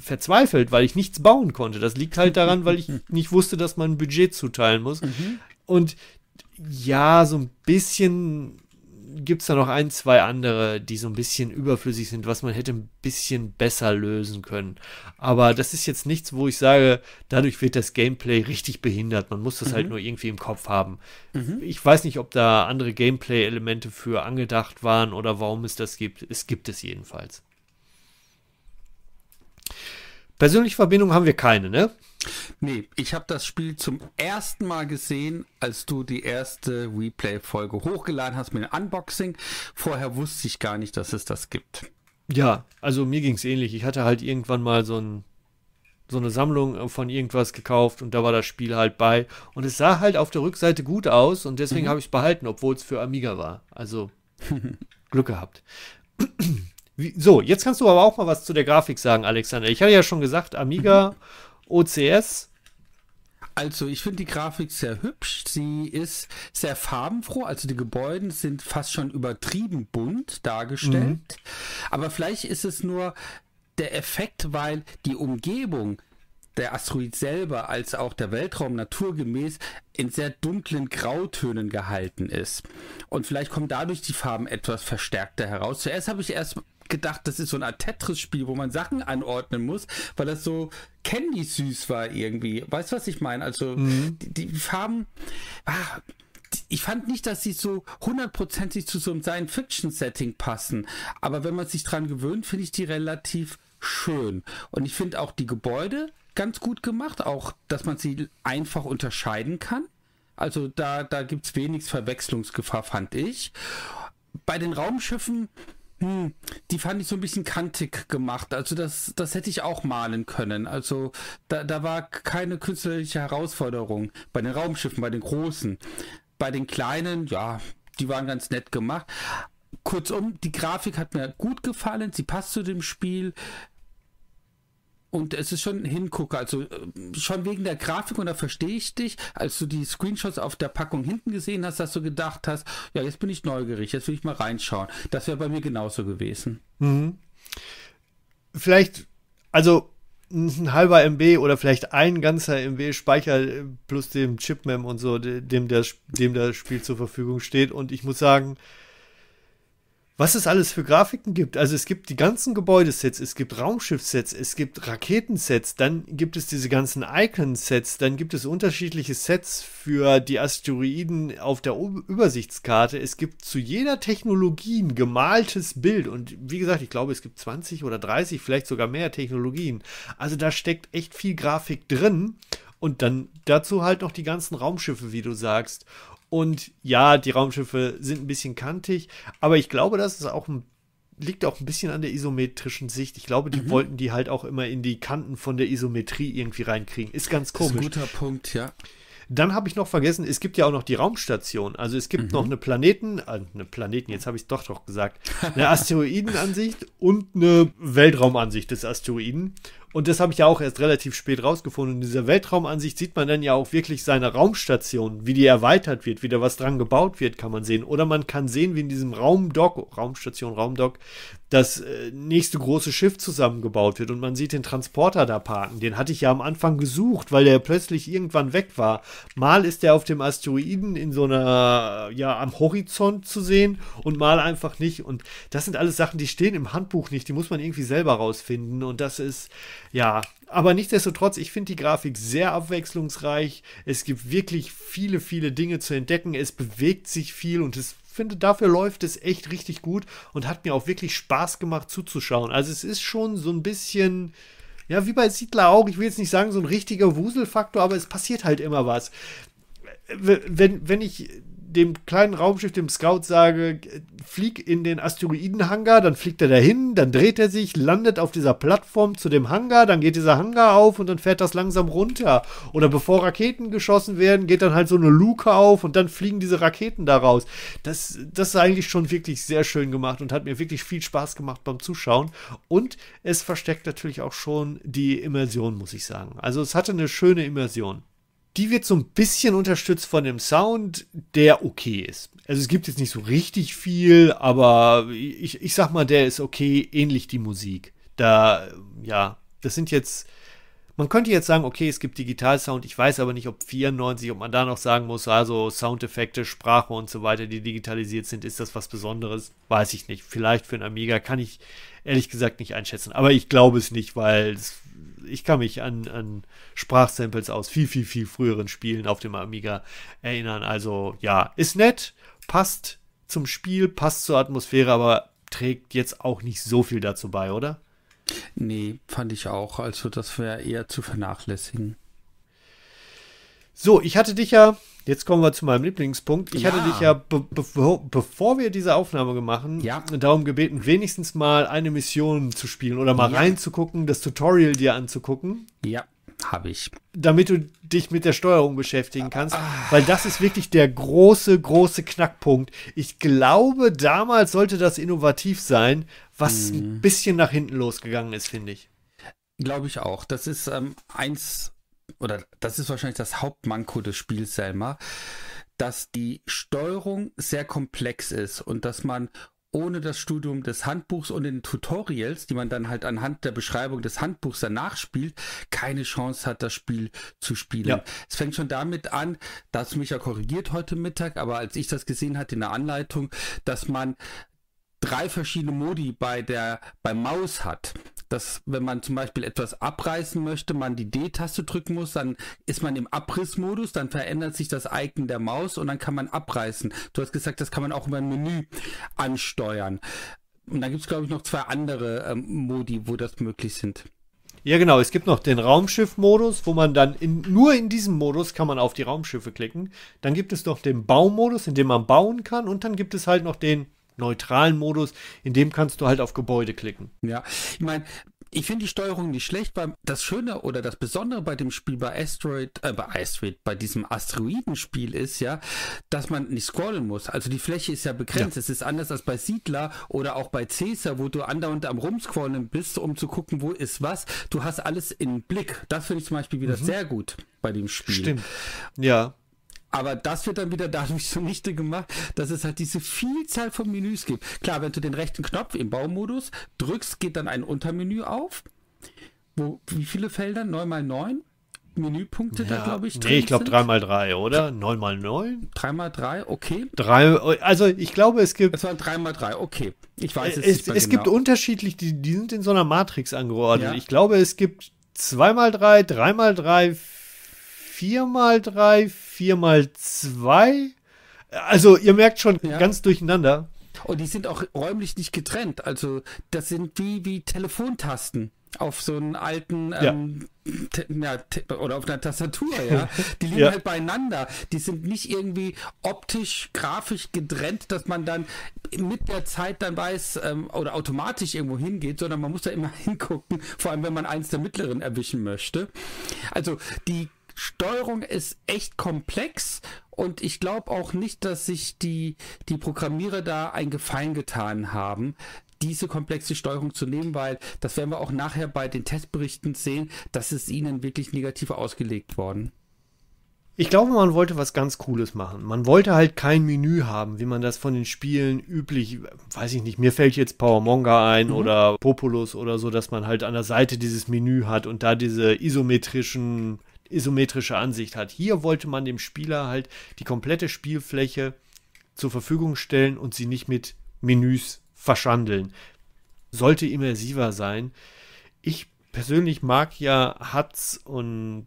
A: verzweifelt, weil ich nichts bauen konnte. Das liegt halt daran, weil ich nicht wusste, dass man ein Budget zuteilen muss. Mhm. Und ja, so ein bisschen gibt es da noch ein, zwei andere, die so ein bisschen überflüssig sind, was man hätte ein bisschen besser lösen können. Aber das ist jetzt nichts, wo ich sage, dadurch wird das Gameplay richtig behindert. Man muss das halt mhm. halt nur irgendwie im Kopf haben. Mhm. Ich weiß nicht, ob da andere Gameplay-Elemente für angedacht waren oder warum es das gibt. Es gibt es jedenfalls.
B: Persönliche Verbindung haben wir keine, ne? Nee, ich habe das Spiel zum ersten Mal gesehen, als du die erste Replay-Folge hochgeladen hast mit dem Unboxing. Vorher wusste ich gar nicht, dass es das gibt. Ja, also
A: mir ging es ähnlich. Ich hatte halt irgendwann mal so, ein, so eine Sammlung von irgendwas gekauft und da war das Spiel halt bei. Und es sah halt auf der Rückseite gut aus und deswegen mhm. habe ich es behalten, obwohl es für Amiga war. Also Glück gehabt. Wie, so, jetzt kannst du aber auch mal was zu der Grafik sagen, Alexander. Ich hatte ja schon gesagt, Amiga, OCS.
B: Also, ich finde die Grafik sehr hübsch. Sie ist sehr farbenfroh. Also, die Gebäude sind fast schon übertrieben bunt dargestellt. Mhm. Aber vielleicht ist es nur der Effekt, weil die Umgebung der Asteroid selber als auch der Weltraum naturgemäß in sehr dunklen Grautönen gehalten ist. Und vielleicht kommen dadurch die Farben etwas verstärkter heraus. Zuerst habe ich erst gedacht, das ist so ein Art Tetris-Spiel, wo man Sachen anordnen muss, weil das so candy süß war irgendwie. Weißt du, was ich meine? Also mhm. die, die, Farben. Ah, ich fand nicht, dass sie so hundertprozentig zu so einem Science-Fiction-Setting passen. Aber wenn man sich dran gewöhnt, finde ich die relativ schön. Und ich finde auch die Gebäude ganz gut gemacht, auch dass man sie einfach unterscheiden kann. Also da, da gibt es wenig Verwechslungsgefahr, fand ich. Bei den Raumschiffen hm, die fand ich so ein bisschen kantig gemacht. Also das, das hätte ich auch malen können. Also da, da war keine künstlerische Herausforderung bei den Raumschiffen, bei den großen. Bei den kleinen, ja, die waren ganz nett gemacht. Kurzum, die Grafik hat mir gut gefallen, sie passt zu dem Spiel. Und es ist schon ein Hingucker, also ähm, schon wegen der Grafik und da verstehe ich dich, als du die Screenshots auf der Packung hinten gesehen hast, dass du gedacht hast, ja, jetzt bin ich neugierig, jetzt will ich mal reinschauen. Das wäre bei mir genauso gewesen. Mhm. Vielleicht, also ein halber MB oder vielleicht ein ganzer MB
A: Speicher äh, plus dem Chipmem und so, dem der, dem das Spiel zur Verfügung steht. Und ich muss sagen, was es alles für Grafiken gibt. Also es gibt die ganzen Gebäudesets, es gibt Raumschiffsets, es gibt Raketensets, dann gibt es diese ganzen Icon-Sets, dann gibt es unterschiedliche Sets für die Asteroiden auf der o Übersichtskarte. Es gibt zu jeder Technologie ein gemaltes Bild und wie gesagt, ich glaube, es gibt 20 oder 30, vielleicht sogar mehr Technologien. Also da steckt echt viel Grafik drin. Und dann dazu halt noch die ganzen Raumschiffe, wie du sagst. Und ja, die Raumschiffe sind ein bisschen kantig, aber ich glaube, das ist auch ein liegt auch ein bisschen an der isometrischen Sicht. Ich glaube, die mhm. wollten die halt auch immer in die Kanten von der Isometrie irgendwie reinkriegen. Ist ganz komisch. Das ist ein guter Punkt, ja. Dann habe ich noch vergessen, es gibt ja auch noch die Raumstation. Also es gibt mhm. noch eine Planeten, äh, eine Planeten, jetzt habe ich es doch doch gesagt, eine Asteroidenansicht und eine Weltraumansicht des Asteroiden. Und das habe ich ja auch erst relativ spät rausgefunden. In dieser Weltraumansicht sieht man dann ja auch wirklich seine Raumstation, wie die erweitert wird, wie da was dran gebaut wird, kann man sehen. Oder man kann sehen, wie in diesem Raumdock, Raumstation, Raumdock, das äh, nächste große Schiff zusammengebaut wird und man sieht den Transporter da parken. Den hatte ich ja am Anfang gesucht, weil der plötzlich irgendwann weg war. Mal ist der auf dem Asteroiden in so einer, ja, am Horizont zu sehen und mal einfach nicht. Und das sind alles Sachen, die stehen im Handbuch nicht, die muss man irgendwie selber rausfinden. Und das ist, ja, aber nichtsdestotrotz, ich finde die Grafik sehr abwechslungsreich. Es gibt wirklich viele, viele Dinge zu entdecken. Es bewegt sich viel und es finde, dafür läuft es echt richtig gut und hat mir auch wirklich Spaß gemacht zuzuschauen. Also es ist schon so ein bisschen, ja, wie bei Siedler auch, ich will jetzt nicht sagen, so ein richtiger Wuselfaktor, aber es passiert halt immer was. Wenn, wenn ich dem kleinen Raumschiff, dem Scout sage, flieg in den Asteroidenhangar, dann fliegt er dahin, dann dreht er sich, landet auf dieser Plattform zu dem Hangar, dann geht dieser Hangar auf und dann fährt das langsam runter. Oder bevor Raketen geschossen werden, geht dann halt so eine Luke auf und dann fliegen diese Raketen da raus. Das, das ist eigentlich schon wirklich sehr schön gemacht und hat mir wirklich viel Spaß gemacht beim Zuschauen. Und es versteckt natürlich auch schon die Immersion, muss ich sagen. Also es hatte eine schöne Immersion die wird so ein bisschen unterstützt von dem Sound, der okay ist. Also es gibt jetzt nicht so richtig viel, aber ich, ich sag mal, der ist okay, ähnlich die Musik. Da, ja, das sind jetzt, man könnte jetzt sagen, okay, es gibt Digital-Sound, ich weiß aber nicht, ob 94, ob man da noch sagen muss, also Soundeffekte, Sprache und so weiter, die digitalisiert sind, ist das was Besonderes? Weiß ich nicht. Vielleicht für ein Amiga kann ich ehrlich gesagt nicht einschätzen, aber ich glaube es nicht, weil es ich kann mich an, an Sprachsamples aus viel, viel, viel früheren Spielen auf dem Amiga erinnern. Also ja, ist nett, passt zum Spiel, passt zur Atmosphäre, aber trägt jetzt auch nicht so viel dazu bei, oder?
B: Nee, fand ich auch. Also das wäre eher zu vernachlässigen. So, ich hatte dich ja, jetzt kommen wir zu meinem Lieblingspunkt. Ich ja. hatte dich ja,
A: be be bevor wir diese Aufnahme gemacht ja. darum gebeten, wenigstens mal eine Mission zu spielen oder mal ja. reinzugucken, das Tutorial dir anzugucken.
B: Ja, habe ich.
A: Damit du dich mit der Steuerung beschäftigen ah. kannst, ah. weil das ist wirklich der große, große Knackpunkt. Ich glaube, damals sollte das innovativ sein, was hm. ein mhm. bisschen nach hinten
B: losgegangen ist, finde ich. Glaube ich auch. Das ist ähm, eins oder das ist wahrscheinlich das Hauptmanko des Spiels selber, dass die Steuerung sehr komplex ist und dass man ohne das Studium des Handbuchs und den Tutorials, die man dann halt anhand der Beschreibung des Handbuchs danach spielt, keine Chance hat, das Spiel zu spielen. Ja. Es fängt schon damit an, dass mich ja korrigiert heute Mittag, aber als ich das gesehen hatte in der Anleitung, dass man drei verschiedene Modi bei der bei Maus hat. Dass wenn man zum Beispiel etwas abreißen möchte, man die D-Taste drücken muss, dann ist man im Abrissmodus, dann verändert sich das Icon der Maus und dann kann man abreißen. Du hast gesagt, das kann man auch über ein Menü ansteuern. Und dann gibt es, glaube ich, noch zwei andere ähm, Modi, wo das möglich sind. Ja, genau. Es gibt noch den Raumschiff-Modus, wo man dann in, nur in
A: diesem Modus kann man auf die Raumschiffe klicken. Dann gibt es noch den Baumodus, in dem man bauen kann. Und dann gibt es halt noch den neutralen Modus, in dem kannst du halt auf Gebäude klicken. Ja, ich
B: meine, ich finde die Steuerung nicht schlecht, weil das Schöne oder das Besondere bei dem Spiel bei Asteroid, äh, bei Asteroid, bei diesem Asteroidenspiel ist ja, dass man nicht scrollen muss. Also die Fläche ist ja begrenzt. Ja. Es ist anders als bei Siedler oder auch bei Caesar, wo du andauernd am Rumscrollen bist, um zu gucken, wo ist was. Du hast alles im Blick. Das finde ich zum Beispiel wieder mhm. sehr gut bei dem Spiel. Stimmt. Ja. Aber das wird dann wieder dadurch zunichte gemacht, dass es halt diese Vielzahl von Menüs gibt. Klar, wenn du den rechten Knopf im Baumodus drückst, geht dann ein Untermenü auf. Wo, wie viele Felder? 9 mal 9 Menüpunkte ja, da, glaube ich. Nee, ich glaube 3 mal 3 oder?
A: 9 mal 9 3x3, okay. Drei, also ich
B: glaube, es gibt. Es waren 3 mal 3 okay.
A: Ich weiß es, es nicht. Mehr es genau. gibt unterschiedlich, die, die sind in so einer Matrix angeordnet. Ja. Ich glaube, es gibt 2 mal 3 3x3, 4x3, 4 mal 2. Also ihr merkt schon ja. ganz
B: durcheinander. Und die sind auch räumlich nicht getrennt. Also das sind wie, wie Telefontasten auf so einen alten ähm, ja. Ja, oder auf einer Tastatur, ja. Die liegen ja. halt beieinander. Die sind nicht irgendwie optisch, grafisch getrennt, dass man dann mit der Zeit dann weiß ähm, oder automatisch irgendwo hingeht, sondern man muss da immer hingucken, vor allem wenn man eins der mittleren erwischen möchte. Also die Steuerung ist echt komplex und ich glaube auch nicht, dass sich die, die Programmierer da einen Gefallen getan haben, diese komplexe Steuerung zu nehmen, weil das werden wir auch nachher bei den Testberichten sehen, dass es ihnen wirklich negativ ausgelegt worden.
A: Ich glaube, man wollte was ganz Cooles machen. Man wollte halt kein Menü haben, wie man das von den Spielen üblich, weiß ich nicht, mir fällt jetzt Powermonga ein mhm. oder Populus oder so, dass man halt an der Seite dieses Menü hat und da diese isometrischen isometrische Ansicht hat. Hier wollte man dem Spieler halt die komplette Spielfläche zur Verfügung stellen und sie nicht mit Menüs verschandeln. Sollte immersiver sein. Ich persönlich mag ja HUDs und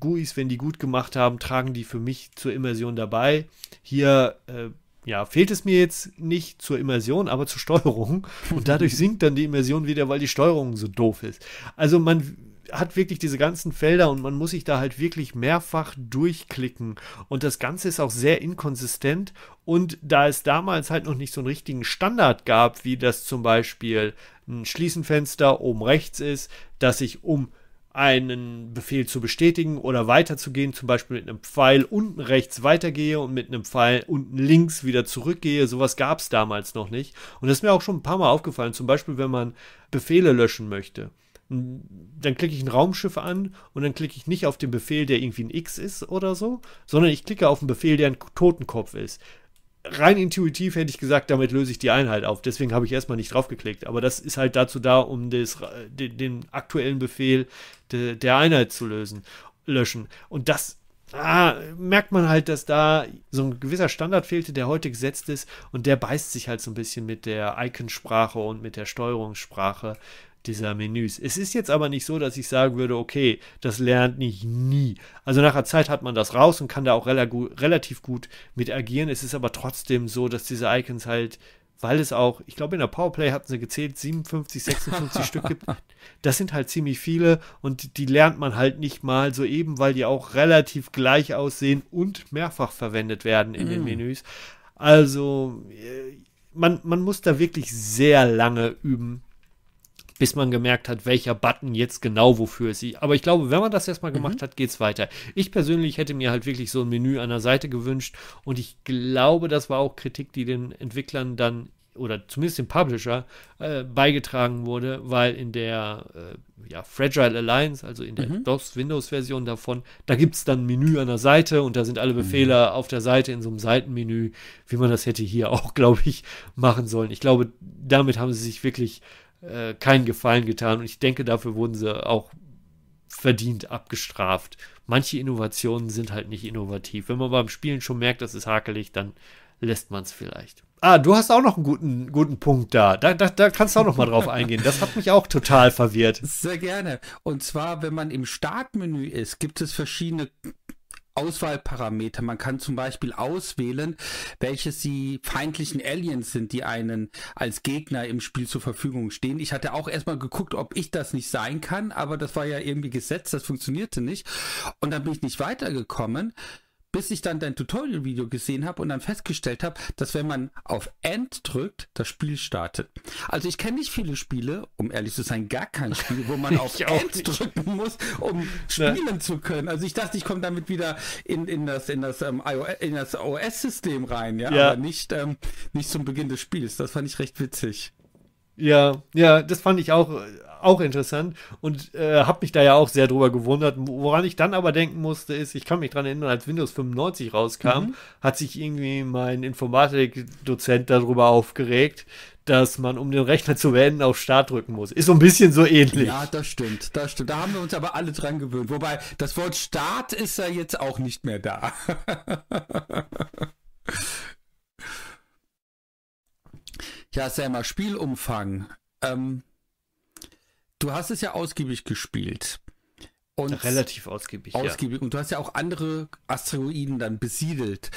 A: GUIs, wenn die gut gemacht haben, tragen die für mich zur Immersion dabei. Hier äh, ja, fehlt es mir jetzt nicht zur Immersion, aber zur Steuerung. Und dadurch sinkt dann die Immersion wieder, weil die Steuerung so doof ist. Also man hat wirklich diese ganzen Felder und man muss sich da halt wirklich mehrfach durchklicken. Und das Ganze ist auch sehr inkonsistent. Und da es damals halt noch nicht so einen richtigen Standard gab, wie das zum Beispiel ein Schließenfenster oben rechts ist, dass ich um einen Befehl zu bestätigen oder weiterzugehen, zum Beispiel mit einem Pfeil unten rechts weitergehe und mit einem Pfeil unten links wieder zurückgehe. Sowas gab es damals noch nicht. Und das ist mir auch schon ein paar Mal aufgefallen, zum Beispiel wenn man Befehle löschen möchte. Hm, dann klicke ich ein Raumschiff an und dann klicke ich nicht auf den Befehl, der irgendwie ein X ist oder so, sondern ich klicke auf einen Befehl, der ein Totenkopf ist. Rein intuitiv hätte ich gesagt, damit löse ich die Einheit auf. Deswegen habe ich erstmal nicht draufgeklickt. Aber das ist halt dazu da, um des, äh, den, den, aktuellen Befehl de, der Einheit zu lösen, löschen. Und das ah, merkt man halt, dass da so ein gewisser Standard fehlte, der heute gesetzt ist und der beißt sich halt so ein bisschen mit der Iconsprache und mit der Steuerungssprache dieser Menüs. Es ist jetzt aber nicht so, dass ich sagen würde, okay, das lernt nicht nie. Also nach einer Zeit hat man das raus und kann da auch relativ gut mit agieren. Es ist aber trotzdem so, dass diese Icons halt, weil es auch, ich glaube in der Powerplay hatten sie gezählt, 57, 56 Stück gibt. Das sind halt ziemlich viele und die lernt man halt nicht mal so eben, weil die auch relativ gleich aussehen und mehrfach verwendet werden in mm. den Menüs. Also äh, man, man muss da wirklich sehr lange üben, bis man gemerkt hat, welcher Button jetzt genau wofür ist. sie. Aber ich glaube, wenn man das erstmal gemacht mhm. hat, geht's weiter. Ich persönlich hätte mir halt wirklich so ein Menü an der Seite gewünscht und ich glaube, das war auch Kritik, die den Entwicklern dann oder zumindest dem Publisher äh, beigetragen wurde, weil in der äh, ja, Fragile Alliance, also in der mhm. DOS-Windows-Version davon, da gibt es dann ein Menü an der Seite und da sind alle mhm. Befehle mhm. auf der Seite in so einem Seitenmenü, wie man das hätte hier auch, glaube ich, machen sollen. Ich glaube, damit haben sie sich wirklich äh, keinen Gefallen getan. Und ich denke, dafür wurden sie auch verdient abgestraft. Manche Innovationen sind halt nicht innovativ. Wenn man beim Spielen schon merkt, das ist hakelig, dann lässt man es vielleicht. Ah, du hast auch noch einen guten, guten Punkt da. Da, da. da kannst du auch noch mal drauf eingehen. Das hat mich auch total
B: verwirrt. Sehr gerne. Und zwar, wenn man im Startmenü ist, gibt es verschiedene Auswahlparameter. Man kann zum Beispiel auswählen, welche die feindlichen Aliens sind, die einen als Gegner im Spiel zur Verfügung stehen. Ich hatte auch erstmal geguckt, ob ich das nicht sein kann, aber das war ja irgendwie gesetzt, das funktionierte nicht. Und dann bin ich nicht weitergekommen bis ich dann dein Tutorial-Video gesehen habe und dann festgestellt habe, dass wenn man auf End drückt, das Spiel startet. Also ich kenne nicht viele Spiele, um ehrlich zu sein, gar kein Spiel, wo man auf End nicht. drücken muss, um spielen ja. zu können. Also ich dachte, ich komme damit wieder in, in das in das ähm, das OS-System rein, ja? ja, aber nicht ähm, nicht zum Beginn des Spiels. Das fand ich recht witzig.
A: Ja, ja, das fand ich auch, auch interessant und äh, habe mich da ja auch sehr drüber gewundert. Woran ich dann aber denken musste, ist, ich kann mich dran erinnern, als Windows 95 rauskam, mhm. hat sich irgendwie mein Informatikdozent darüber aufgeregt, dass man, um den Rechner zu beenden, auf Start drücken muss. Ist so ein bisschen so ähnlich. Ja,
B: das stimmt, das stimmt. Da haben wir uns aber alle dran gewöhnt. Wobei, das Wort Start ist ja jetzt auch nicht mehr da. Ja, sag mal, Spielumfang. Ähm, du hast es ja ausgiebig gespielt. Und Relativ ausgiebig. Ausgiebig. Ja. Und du hast ja auch andere Asteroiden dann besiedelt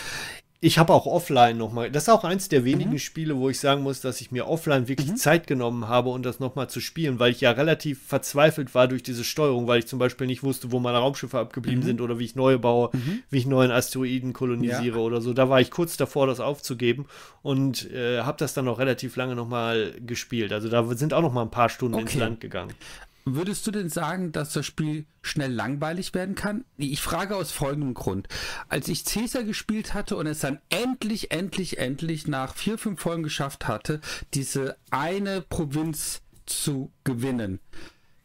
B: ich habe auch offline nochmal, das ist auch eins
A: der wenigen mhm. Spiele, wo ich sagen muss, dass ich mir offline wirklich mhm. Zeit genommen habe, um das nochmal zu spielen, weil ich ja relativ verzweifelt war durch diese Steuerung, weil ich zum Beispiel nicht wusste, wo meine Raumschiffe abgeblieben mhm. sind oder wie ich neue baue, mhm. wie ich neuen Asteroiden kolonisiere ja. oder so. Da war ich kurz davor, das aufzugeben und äh, habe das dann auch relativ lange nochmal gespielt. Also da sind auch nochmal ein paar Stunden okay. ins Land
B: gegangen. Würdest du denn sagen, dass das Spiel schnell langweilig werden kann? Ich frage aus folgendem Grund. Als ich Caesar gespielt hatte und es dann endlich, endlich, endlich nach vier, fünf Folgen geschafft hatte, diese eine Provinz zu gewinnen,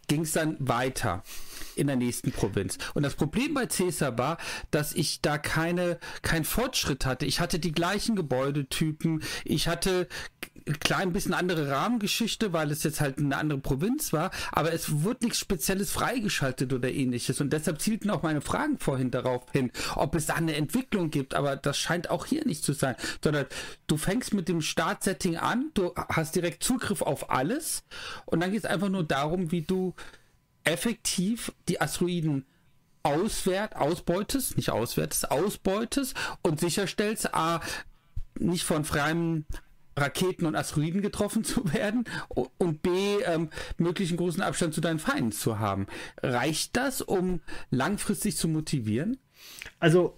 B: ging es dann weiter in der nächsten Provinz. Und das Problem bei Caesar war, dass ich da keine, kein Fortschritt hatte. Ich hatte die gleichen Gebäudetypen. Ich hatte klein bisschen andere Rahmengeschichte, weil es jetzt halt eine andere Provinz war, aber es wurde nichts Spezielles freigeschaltet oder ähnliches. Und deshalb zielten auch meine Fragen vorhin darauf hin, ob es da eine Entwicklung gibt, aber das scheint auch hier nicht zu sein, sondern du fängst mit dem Startsetting an, du hast direkt Zugriff auf alles und dann geht es einfach nur darum, wie du effektiv die Asteroiden auswert, ausbeutest, nicht auswertest, ausbeutest und sicherstellst, ah, nicht von freiem Raketen und Asteroiden getroffen zu werden und B, ähm, möglichen großen Abstand zu deinen Feinden zu haben. Reicht das, um langfristig zu motivieren?
A: Also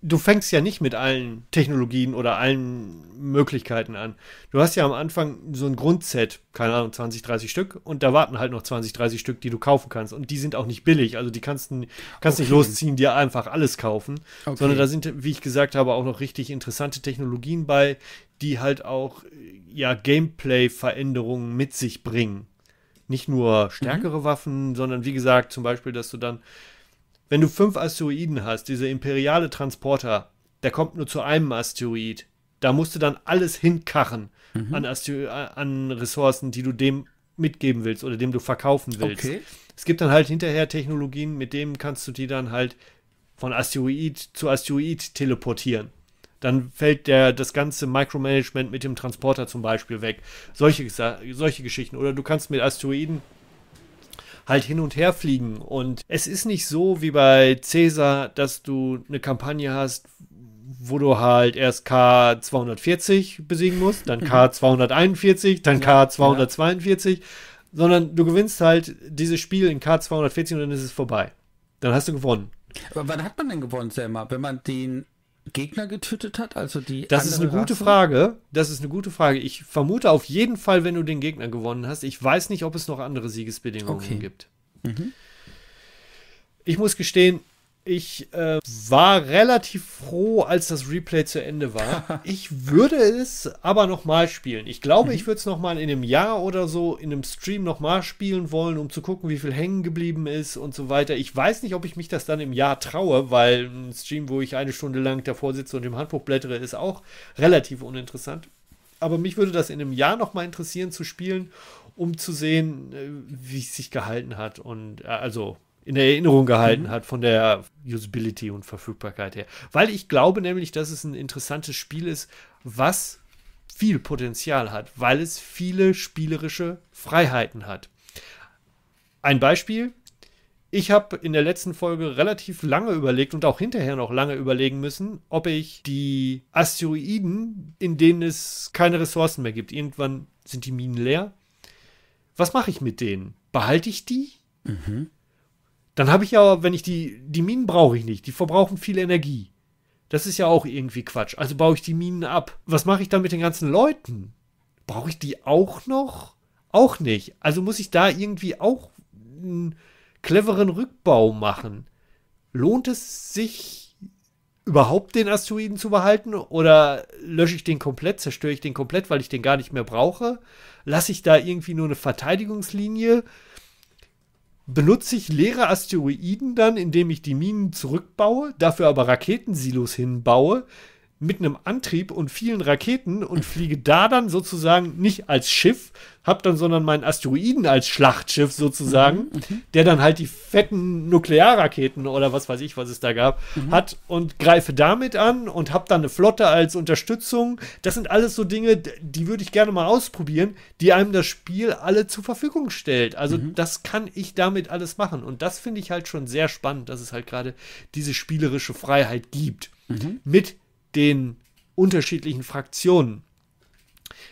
A: du fängst ja nicht mit allen Technologien oder allen Möglichkeiten an. Du hast ja am Anfang so ein Grundset, keine Ahnung, 20, 30 Stück und da warten halt noch 20, 30 Stück, die du kaufen kannst. Und die sind auch nicht billig, also die kannst, kannst okay. nicht losziehen, dir einfach alles kaufen, okay. sondern da sind, wie ich gesagt habe, auch noch richtig interessante Technologien bei, die halt auch ja Gameplay-Veränderungen mit sich bringen. Nicht nur stärkere mhm. Waffen, sondern wie gesagt, zum Beispiel, dass du dann wenn du fünf Asteroiden hast, dieser imperiale Transporter, der kommt nur zu einem Asteroid. Da musst du dann alles hinkarren mhm. an, Astero äh, an Ressourcen, die du dem mitgeben willst oder dem du verkaufen willst. Okay. Es gibt dann halt hinterher Technologien, mit denen kannst du die dann halt von Asteroid zu Asteroid teleportieren. Dann fällt der, das ganze Micromanagement mit dem Transporter zum Beispiel weg. Solche, solche Geschichten. Oder du kannst mit Asteroiden halt hin und her fliegen. Und es ist nicht so wie bei Cäsar, dass du eine Kampagne hast, wo du halt erst K240 besiegen musst, dann mhm. K241, dann K242, ja. sondern du gewinnst halt dieses Spiel in K240 und dann ist es vorbei. Dann hast du gewonnen.
B: Aber wann hat man denn gewonnen, Selma? Wenn man den Gegner getötet hat? Also die das ist eine Rasse? gute Frage.
A: Das ist eine gute Frage. Ich vermute auf jeden Fall, wenn du den Gegner gewonnen hast. Ich weiß nicht, ob es noch andere Siegesbedingungen okay. gibt. Mhm. Ich muss gestehen, ich äh, war relativ froh, als das Replay zu Ende war. Ich würde es aber nochmal spielen. Ich glaube, mhm. ich würde es nochmal in einem Jahr oder so in einem Stream nochmal spielen wollen, um zu gucken, wie viel hängen geblieben ist und so weiter. Ich weiß nicht, ob ich mich das dann im Jahr traue, weil ein Stream, wo ich eine Stunde lang davor sitze und im Handbuch blättere, ist auch relativ uninteressant. Aber mich würde das in einem Jahr nochmal interessieren zu spielen, um zu sehen, äh, wie es sich gehalten hat. Und äh, also in der Erinnerung gehalten mhm. hat von der Usability und Verfügbarkeit her. Weil ich glaube nämlich, dass es ein interessantes Spiel ist, was viel Potenzial hat, weil es viele spielerische Freiheiten hat. Ein Beispiel. Ich habe in der letzten Folge relativ lange überlegt und auch hinterher noch lange überlegen müssen, ob ich die Asteroiden, in denen es keine Ressourcen mehr gibt, irgendwann sind die Minen leer. Was mache ich mit denen? Behalte ich die? Mhm. Dann habe ich ja, wenn ich die, die Minen brauche ich nicht. Die verbrauchen viel Energie. Das ist ja auch irgendwie Quatsch. Also baue ich die Minen ab. Was mache ich dann mit den ganzen Leuten? Brauche ich die auch noch? Auch nicht. Also muss ich da irgendwie auch einen cleveren Rückbau machen. Lohnt es sich überhaupt den Asteroiden zu behalten oder lösche ich den komplett, zerstöre ich den komplett, weil ich den gar nicht mehr brauche? Lasse ich da irgendwie nur eine Verteidigungslinie? benutze ich leere Asteroiden dann, indem ich die Minen zurückbaue, dafür aber Raketensilos hinbaue, mit einem Antrieb und vielen Raketen und fliege da dann sozusagen nicht als Schiff, hab dann sondern meinen Asteroiden als Schlachtschiff sozusagen, mhm, mhm, der dann halt die fetten Nuklearraketen oder was weiß ich, was es da gab, mhm. hat und greife damit an und hab dann eine Flotte als Unterstützung. Das sind alles so Dinge, die würde ich gerne mal ausprobieren, die einem das Spiel alle zur Verfügung stellt. Also mhm. das kann ich damit alles machen und das finde ich halt schon sehr spannend, dass es halt gerade diese spielerische Freiheit gibt. Mhm. Mit den unterschiedlichen Fraktionen.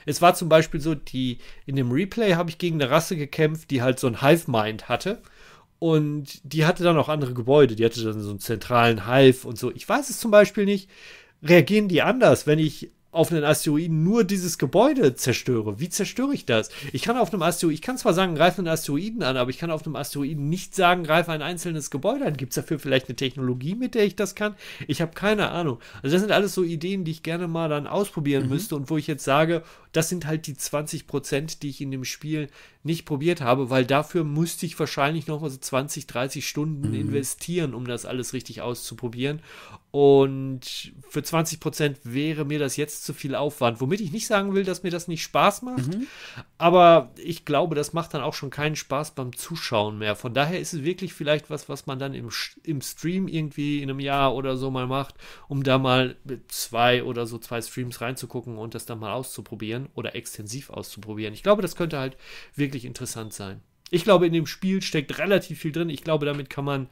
A: Es war zum Beispiel so, die in dem Replay habe ich gegen eine Rasse gekämpft, die halt so ein Hive Mind hatte. Und die hatte dann auch andere Gebäude. Die hatte dann so einen zentralen Hive und so. Ich weiß es zum Beispiel nicht. Reagieren die anders, wenn ich auf einen Asteroiden nur dieses Gebäude zerstöre. Wie zerstöre ich das? Ich kann auf einem Asteroiden, ich kann zwar sagen, greif einen Asteroiden an, aber ich kann auf einem Asteroiden nicht sagen, greif ein einzelnes Gebäude an. Gibt es dafür vielleicht eine Technologie, mit der ich das kann? Ich habe keine Ahnung. Also das sind alles so Ideen, die ich gerne mal dann ausprobieren mhm. müsste und wo ich jetzt sage, das sind halt die 20 Prozent, die ich in dem Spiel nicht probiert habe, weil dafür müsste ich wahrscheinlich noch mal so 20, 30 Stunden mhm. investieren, um das alles richtig auszuprobieren. Und für 20 Prozent wäre mir das jetzt zu viel Aufwand, womit ich nicht sagen will, dass mir das nicht Spaß macht. Mhm. Aber ich glaube, das macht dann auch schon keinen Spaß beim Zuschauen mehr. Von daher ist es wirklich vielleicht was, was man dann im, im Stream irgendwie in einem Jahr oder so mal macht, um da mal zwei oder so zwei Streams reinzugucken und das dann mal auszuprobieren oder extensiv auszuprobieren. Ich glaube, das könnte halt wirklich interessant sein. Ich glaube, in dem Spiel steckt relativ viel drin. Ich glaube, damit kann man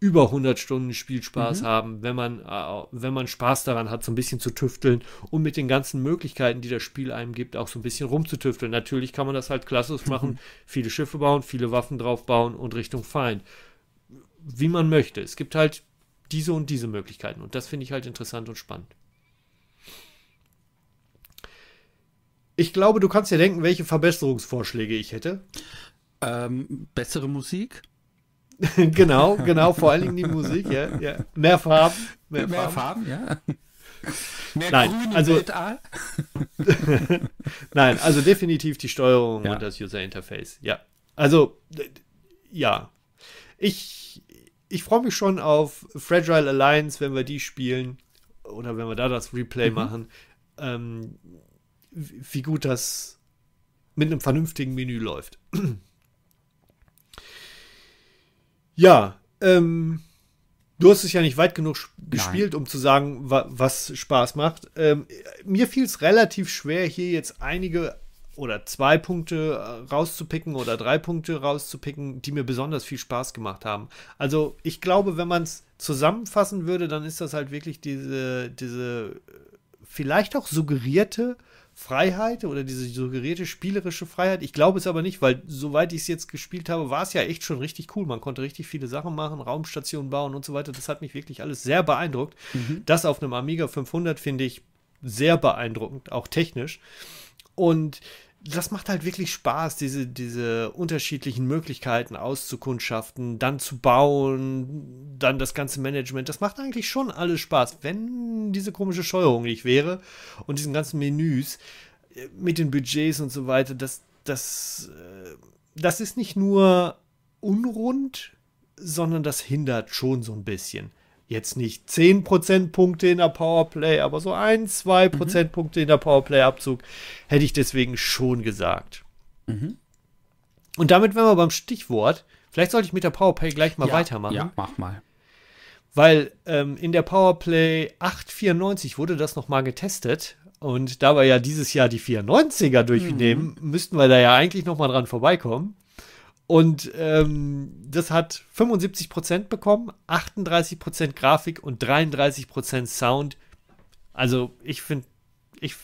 A: über 100 Stunden Spielspaß mhm. haben, wenn man, äh, wenn man Spaß daran hat, so ein bisschen zu tüfteln und mit den ganzen Möglichkeiten, die das Spiel einem gibt, auch so ein bisschen rumzutüfteln. Natürlich kann man das halt klassisch mhm. machen, viele Schiffe bauen, viele Waffen drauf bauen und Richtung Feind. Wie man möchte. Es gibt halt diese und diese Möglichkeiten und das finde ich halt interessant und spannend. Ich glaube, du kannst dir denken, welche Verbesserungsvorschläge ich hätte. Ähm, bessere Musik? genau, genau, vor allen Dingen die Musik, ja. ja. Mehr Farben. Mehr, mehr Farben. Farben, ja. Mehr Nein, grün also, Nein, also definitiv die Steuerung ja. und das User Interface. Ja. Also, ja. Ich, ich freue mich schon auf Fragile Alliance, wenn wir die spielen oder wenn wir da das Replay mhm. machen. Ähm, wie gut das mit einem vernünftigen Menü läuft. ja, ähm, du hast es ja nicht weit genug gespielt, Nein. um zu sagen, wa was Spaß macht. Ähm, mir fiel es relativ schwer, hier jetzt einige oder zwei Punkte äh, rauszupicken oder drei Punkte rauszupicken, die mir besonders viel Spaß gemacht haben. Also ich glaube, wenn man es zusammenfassen würde, dann ist das halt wirklich diese, diese äh, vielleicht auch suggerierte Freiheit oder diese suggerierte spielerische Freiheit. Ich glaube es aber nicht, weil soweit ich es jetzt gespielt habe, war es ja echt schon richtig cool. Man konnte richtig viele Sachen machen, Raumstationen bauen und so weiter. Das hat mich wirklich alles sehr beeindruckt. Mhm. Das auf einem Amiga 500 finde ich sehr beeindruckend, auch technisch. Und das macht halt wirklich Spaß, diese, diese unterschiedlichen Möglichkeiten auszukundschaften, dann zu bauen, dann das ganze Management. Das macht eigentlich schon alles Spaß, wenn diese komische Steuerung nicht wäre und diesen ganzen Menüs äh, mit den Budgets und so weiter. Das, das, äh, das ist nicht nur unrund, sondern das hindert schon so ein bisschen jetzt nicht 10 Prozentpunkte in der Powerplay, aber so ein, zwei mhm. Prozentpunkte in der Powerplay-Abzug hätte ich deswegen schon gesagt. Mhm. Und damit wären wir beim Stichwort. Vielleicht sollte ich mit der Powerplay gleich mal ja, weitermachen. Ja, mach mal. Weil ähm, in der Powerplay 894 wurde das nochmal getestet. Und da wir ja dieses Jahr die 94er mhm. durchnehmen, mhm. müssten wir da ja eigentlich nochmal dran vorbeikommen. Und ähm, das hat 75% bekommen, 38% Grafik und 33% Sound. Also ich finde, ich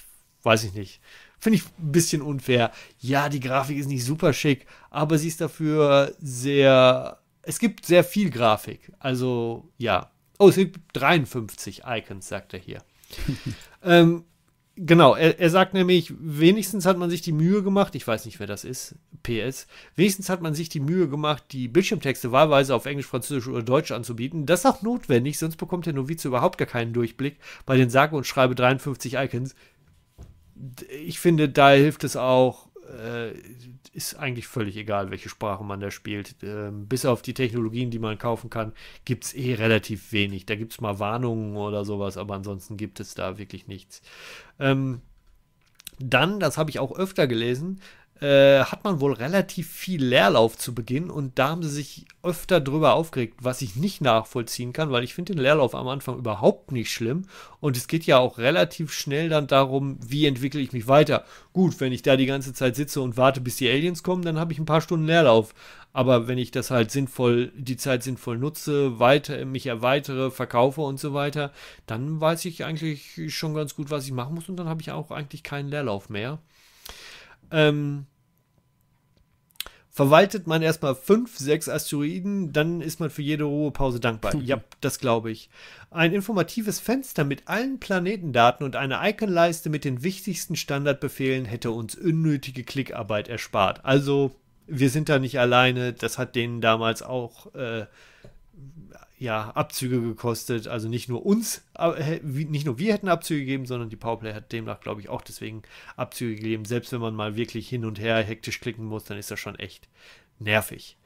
A: weiß ich nicht. Finde ich ein bisschen unfair. Ja, die Grafik ist nicht super schick, aber sie ist dafür sehr. Es gibt sehr viel Grafik. Also ja. Oh, es gibt 53 Icons, sagt er hier. ähm, Genau, er, er, sagt nämlich, wenigstens hat man sich die Mühe gemacht, ich weiß nicht, wer das ist, PS, wenigstens hat man sich die Mühe gemacht, die Bildschirmtexte wahlweise auf Englisch, Französisch oder Deutsch anzubieten. Das ist auch notwendig, sonst bekommt der Novize überhaupt gar keinen Durchblick bei den sage und schreibe 53 Icons. Ich finde, da hilft es auch, äh, ist eigentlich völlig egal, welche Sprache man da spielt. Ähm, bis auf die Technologien, die man kaufen kann, gibt es eh relativ wenig. Da gibt es mal Warnungen oder sowas, aber ansonsten gibt es da wirklich nichts. Ähm, dann, das habe ich auch öfter gelesen, äh, hat man wohl relativ viel Leerlauf zu Beginn und da haben sie sich öfter drüber aufgeregt, was ich nicht nachvollziehen kann, weil ich finde den Leerlauf am Anfang überhaupt nicht schlimm und es geht ja auch relativ schnell dann darum, wie entwickle ich mich weiter. Gut, wenn ich da die ganze Zeit sitze und warte, bis die Aliens kommen, dann habe ich ein paar Stunden Leerlauf. Aber wenn ich das halt sinnvoll, die Zeit sinnvoll nutze, weiter, mich erweitere, verkaufe und so weiter, dann weiß ich eigentlich schon ganz gut, was ich machen muss und dann habe ich auch eigentlich keinen Leerlauf mehr. Ähm, verwaltet man erstmal fünf, sechs Asteroiden, dann ist man für jede Ruhepause dankbar. Mhm. Ja, das glaube ich. Ein informatives Fenster mit allen Planetendaten und eine Iconleiste mit den wichtigsten Standardbefehlen hätte uns unnötige Klickarbeit erspart. Also, wir sind da nicht alleine. Das hat denen damals auch äh, ja, Abzüge gekostet. Also nicht nur uns, äh, nicht nur wir hätten Abzüge gegeben, sondern die Powerplay hat demnach, glaube ich, auch deswegen Abzüge gegeben. Selbst wenn man mal wirklich hin und her hektisch klicken muss, dann ist das schon echt nervig.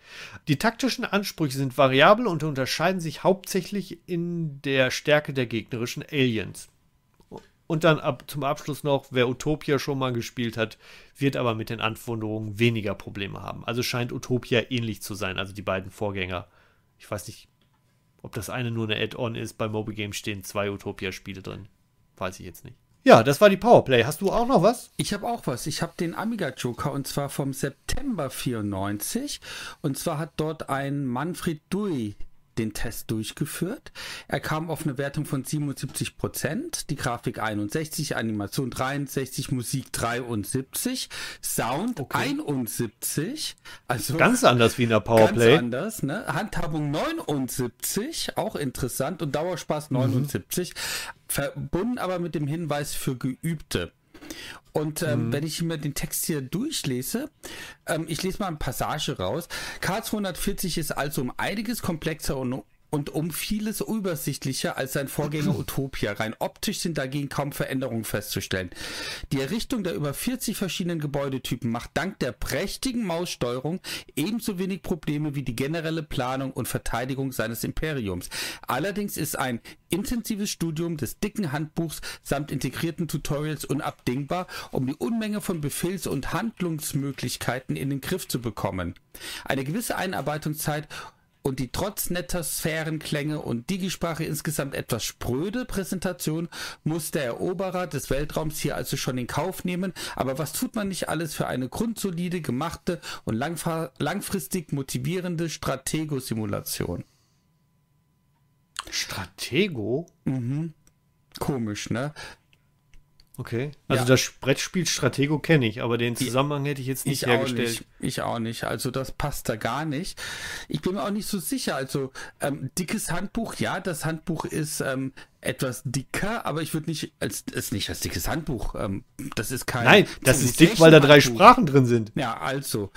A: Die taktischen Ansprüche sind variabel und unterscheiden sich hauptsächlich in der Stärke der gegnerischen Aliens. Und dann ab, zum Abschluss noch, wer Utopia schon mal gespielt hat, wird aber mit den Anforderungen weniger Probleme haben. Also scheint Utopia ähnlich zu sein, also die beiden Vorgänger. Ich weiß nicht, ob das eine nur eine Add-on ist, bei Mobile Games stehen zwei Utopia-Spiele drin. Weiß ich jetzt nicht.
B: Ja, das war die Powerplay. Hast du auch noch was? Ich habe auch was. Ich habe den Amiga Joker und zwar vom September 94. Und zwar hat dort ein Manfred Dui den Test durchgeführt. Er kam auf eine Wertung von 77 Prozent, die Grafik 61, Animation 63, Musik 73, Sound okay. 71. Also ganz anders wie in der Powerplay. Ganz anders, ne? Handhabung 79, auch interessant und Dauerspaß 79. Mhm. Verbunden aber mit dem Hinweis für Geübte. Und ähm, mhm. wenn ich mir den Text hier durchlese, ähm, ich lese mal eine Passage raus. K240 ist also um einiges komplexer und und um vieles übersichtlicher als sein Vorgänger Utopia. Rein optisch sind dagegen kaum Veränderungen festzustellen. Die Errichtung der über 40 verschiedenen Gebäudetypen macht dank der prächtigen Maussteuerung ebenso wenig Probleme wie die generelle Planung und Verteidigung seines Imperiums. Allerdings ist ein intensives Studium des dicken Handbuchs samt integrierten Tutorials unabdingbar, um die Unmenge von Befehls- und Handlungsmöglichkeiten in den Griff zu bekommen. Eine gewisse Einarbeitungszeit und die trotz netter Sphärenklänge und Digisprache insgesamt etwas spröde Präsentation muss der Eroberer des Weltraums hier also schon in Kauf nehmen. Aber was tut man nicht alles für eine grundsolide, gemachte und langfristig motivierende Stratego-Simulation? Stratego? Mhm. Komisch, ne? Okay. Also ja. das Brettspiel Stratego kenne ich, aber den Zusammenhang hätte ich jetzt nicht ich hergestellt. Auch nicht. Ich auch nicht. Also das passt da gar nicht. Ich bin mir auch nicht so sicher. Also ähm, dickes Handbuch, ja, das Handbuch ist ähm, etwas dicker, aber ich würde nicht als es nicht als dickes Handbuch. Ähm, das ist kein. Nein, das ist dick, weil da drei Handbuch. Sprachen drin sind. Ja, also.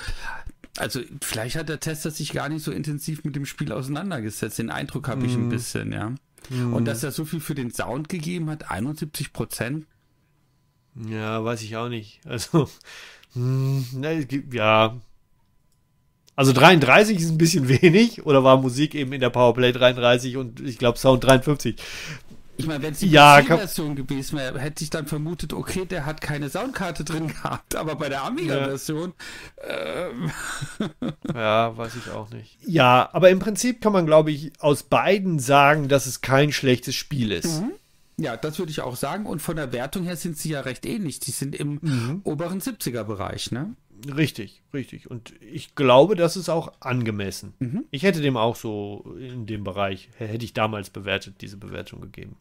B: Also vielleicht hat der Tester sich gar nicht so intensiv mit dem Spiel auseinandergesetzt. Den Eindruck habe ich ein hm. bisschen, ja. Mm. Und dass er so viel für den Sound gegeben hat, 71 Prozent, ja, weiß ich
A: auch nicht. Also, hm, ja. Also 33 ist ein bisschen wenig oder war Musik eben in der Powerplay 33 und ich glaube Sound 53.
B: Ich meine, wenn es die ja, version gewesen wäre, hätte ich dann vermutet, okay, der hat keine Soundkarte drin gehabt, aber bei der Amiga-Version. Ja. Ähm. ja, weiß ich auch nicht.
A: Ja, aber im Prinzip kann man, glaube ich, aus beiden sagen, dass es kein schlechtes
B: Spiel ist. Mhm. Ja, das würde ich auch sagen. Und von der Wertung her sind sie ja recht ähnlich. Die sind im mhm. oberen 70er-Bereich, ne? Richtig, richtig. Und ich glaube, das ist auch
A: angemessen. Mhm. Ich hätte dem auch so in dem Bereich, hätte ich damals bewertet, diese Bewertung gegeben.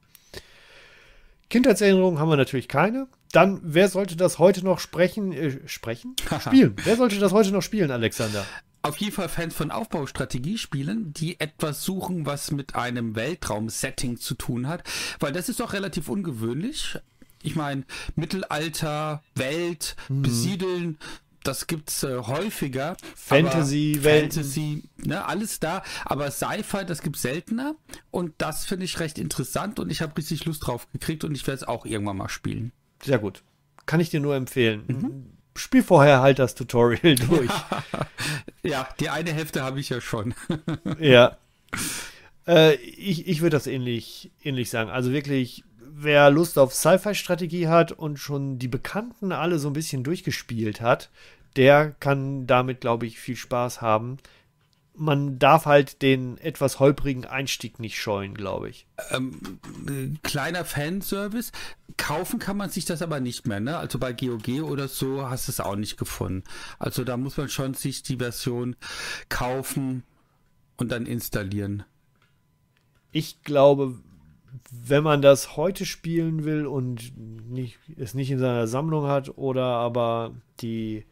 A: Kindheitserinnerungen haben wir natürlich keine. Dann, wer sollte das heute noch sprechen? Äh, sprechen? Spielen. wer sollte das heute noch spielen, Alexander?
B: auf jeden Fall Fans von Aufbaustrategiespielen, die etwas suchen, was mit einem Weltraum-Setting zu tun hat, weil das ist doch relativ ungewöhnlich. Ich meine, Mittelalter, Welt, mhm. besiedeln, das gibt's äh, häufiger. Fantasy, Welt. Fantasy, ne, alles da. Aber Sci-Fi, das gibt's seltener. Und das finde ich recht interessant und ich habe richtig Lust drauf gekriegt und ich werde es auch irgendwann mal spielen. Sehr gut. Kann ich dir nur empfehlen. Mhm spiel vorher halt das Tutorial durch. ja, die eine
A: Hälfte habe ich ja schon. ja. Äh, ich ich würde das ähnlich, ähnlich sagen. Also wirklich, wer Lust auf Sci-Fi-Strategie hat und schon die Bekannten alle so ein bisschen durchgespielt hat, der kann damit, glaube ich, viel Spaß haben man darf halt den etwas holprigen Einstieg nicht scheuen, glaube ich. Ähm,
B: äh, kleiner Fanservice. Kaufen kann man sich das aber nicht mehr, ne? Also bei GOG oder so hast du es auch nicht gefunden. Also da muss man schon sich die Version kaufen und dann installieren. Ich glaube,
A: wenn man das heute spielen will und nicht, es nicht in seiner Sammlung hat oder aber die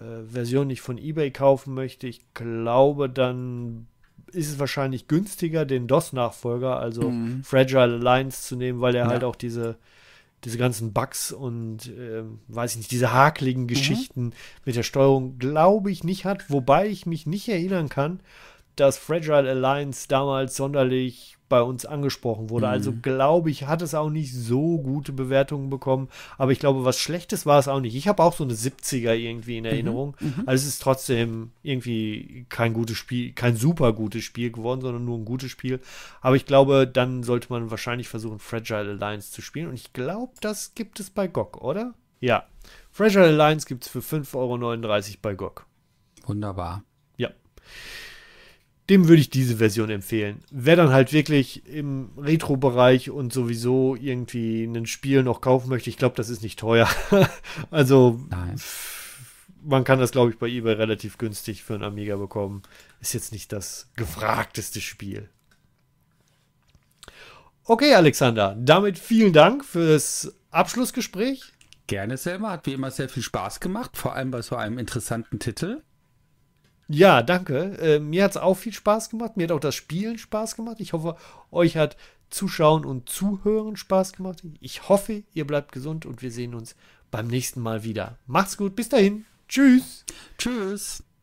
A: äh, Version nicht von eBay kaufen möchte, ich glaube, dann ist es wahrscheinlich günstiger, den DOS-Nachfolger, also mhm. Fragile Alliance, zu nehmen, weil er ja. halt auch diese, diese ganzen Bugs und äh, weiß ich nicht, diese hakligen mhm. Geschichten mhm. mit der Steuerung, glaube ich, nicht hat. Wobei ich mich nicht erinnern kann, dass Fragile Alliance damals sonderlich bei uns angesprochen wurde. Also mhm. Also glaube ich, hat es auch nicht so gute Bewertungen bekommen. Aber ich glaube, was Schlechtes war es auch nicht. Ich habe auch so eine 70er irgendwie in mhm. Erinnerung. Mhm. Mhm. Also es ist trotzdem irgendwie kein gutes Spiel, kein super gutes Spiel geworden, sondern nur ein gutes Spiel. Aber ich glaube, dann sollte man wahrscheinlich versuchen, Fragile Alliance zu spielen. Und ich glaube, das gibt es bei GOG, oder? Ja. Fragile Alliance gibt es für 5,39 Euro bei GOG. Wunderbar. Ja dem würde ich diese Version empfehlen. Wer dann halt wirklich im Retro-Bereich und sowieso irgendwie ein Spiel noch kaufen möchte, ich glaube, das ist nicht teuer. also Nein. man kann das, glaube ich, bei eBay relativ günstig für einen Amiga bekommen. Ist jetzt nicht das gefragteste Spiel.
B: Okay, Alexander, damit vielen Dank fürs Abschlussgespräch. Gerne Selma. hat wie immer sehr viel Spaß gemacht, vor allem bei so einem interessanten Titel. Ja, danke. Äh, mir hat es auch viel Spaß gemacht. Mir hat auch das Spielen Spaß gemacht. Ich hoffe, euch hat
A: Zuschauen und Zuhören Spaß gemacht. Ich hoffe, ihr bleibt gesund und wir sehen uns beim nächsten Mal wieder. Macht's gut. Bis dahin. Tschüss. Tschüss.